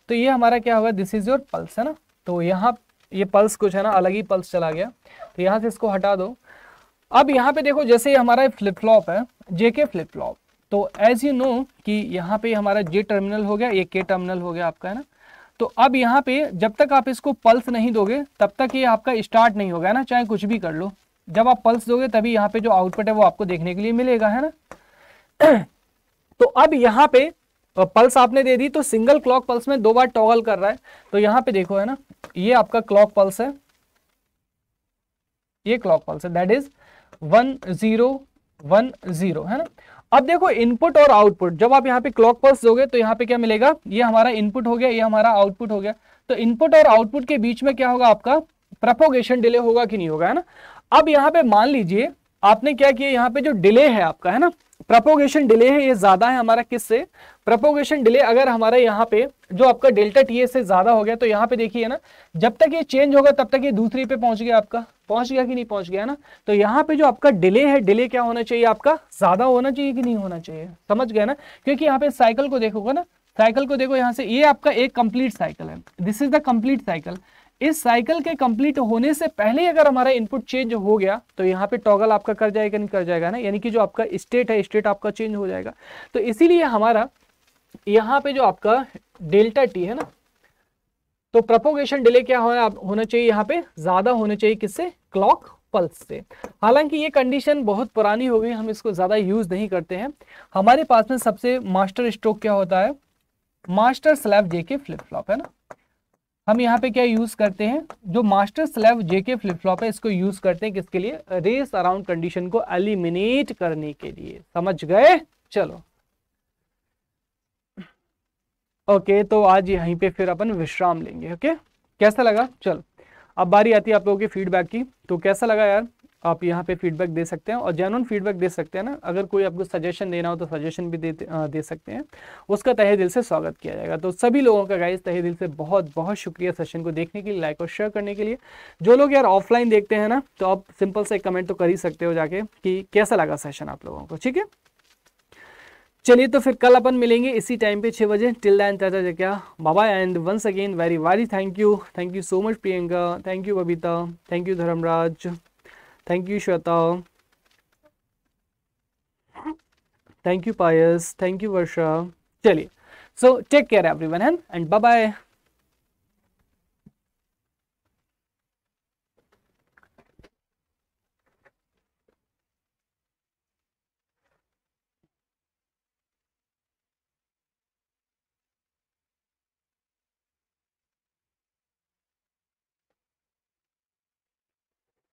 तो ये हमारा क्या होगा दिस इज योर पल्स है ना तो यहाँ ये पल्स कुछ है ना अलग ही पल्स चला गया तो यहाँ से इसको हटा दो अब यहाँ पे देखो जैसे हमारा फ्लिप फ्लॉप है जेके फ्लिप फ्लॉप तो एज यू नो कि यहाँ पे हमारा जे टर्मिनल हो गया ये के टर्मिनल हो गया आपका है ना तो अब यहाँ पे जब तक आप इसको पल्स नहीं दोगे तब तक ये आपका स्टार्ट नहीं होगा ना चाहे कुछ भी कर लो जब आप पल्स दोगे तभी यहाँ पे जो आउटपुट है वो आपको देखने के लिए मिलेगा है ना *clears throat* तो अब यहाँ पे पल्स आपने दे दी तो सिंगल क्लॉक पल्स में दो बार टॉगल कर रहा है तो यहाँ पे देखो है ना ये आपका क्लॉक पल्स है ये क्लॉक पल्स है that is one zero one zero है ना अब देखो इनपुट और आउटपुट जब आप यहाँ पे क्लॉक पल्स दोगे तो यहाँ पे क्या मिलेगा ये हमारा इनपुट हो गया ये हमारा आउटपुट हो गया तो इनपुट और आउटपुट के बीच में क्या होगा आपका प्रपोगेशन डिले होगा कि नहीं होगा है ना अब यहाँ पे मान लीजिए आपने क्या किया यहाँ पे जो डिले है आपका है ना प्रपोगेशन डिले है ये ज्यादा है हमारा किससे प्रपोगेशन डिले अगर हमारे यहाँ पे जो आपका डेल्टा टी से ज्यादा हो गया तो यहाँ पे देखिए ना जब तक ये चेंज होगा तब तक ये दूसरी पे पहुंच गया आपका पहुंच गया कि नहीं पहुंच गया ना तो यहाँ पे जो आपका डिले है डिले क्या होना चाहिए आपका ज्यादा होना चाहिए कि नहीं होना चाहिए समझ गया ना क्योंकि यहाँ पे साइकिल को देखोगे ना साइकिल को देखो यहाँ से ये आपका एक कंप्लीट साइकिल है this is the complete cycle इस साइकिल के कंप्लीट होने से पहले अगर हमारा इनपुट चेंज हो गया तो यहाँ पे टॉगल आपका कर जाएगा नहीं कर जाएगा ना यानी कि जो आपका स्टेट है स्टेट आपका चेंज हो जाएगा तो इसीलिए हमारा यहाँ पे जो आपका डेल्टा टी है ना तो प्रपोगेशन डिले क्या होना होना चाहिए यहाँ पे ज्यादा होना चाहिए किससे क्लॉक पल्स से हालांकि ये कंडीशन बहुत पुरानी हो गई हम इसको ज़्यादा यूज़ नहीं करते हैं हमारे पास में सबसे मास्टर स्ट्रोक क्या होता है master slave JK flip flop है ना हम यहाँ पे क्या यूज करते हैं जो master slave JK flip flop है इसको यूज करते हैं किसके लिए रेस अराउंड कंडीशन को एलिमिनेट करने के लिए समझ गए चलो ओके तो आज यहीं पे फिर अपन विश्राम लेंगे ओके कैसा लगा चलो अब बारी आती है आप लोगों के फीडबैक की तो कैसा लगा यार आप यहाँ पे फीडबैक दे सकते हैं और जेनुअन फीडबैक दे सकते हैं ना अगर कोई आपको सजेशन देना हो तो सजेशन भी दे दे सकते हैं उसका तहे दिल से स्वागत किया जाएगा तो सभी लोगों का गाइस तहे दिल से बहुत बहुत शुक्रिया सेशन को देखने के लिए लाइक और शेयर करने के लिए जो लोग यार ऑफलाइन देखते हैं ना तो आप सिंपल से कमेंट तो कर ही सकते हो जाके कि कैसा लगा सेशन आप लोगों को ठीक है चलिए तो फिर कल अपन मिलेंगे इसी टाइम पे छः बजे टिल दैन टाटा जक्या बाबा and once again very very thank you thank you so much Priyanka thank you Babita thank you Dharmraj Thank you, Shweta. Thank you, Pius. Thank you, Varsha. Chali. So, take care, everyone, and bye bye.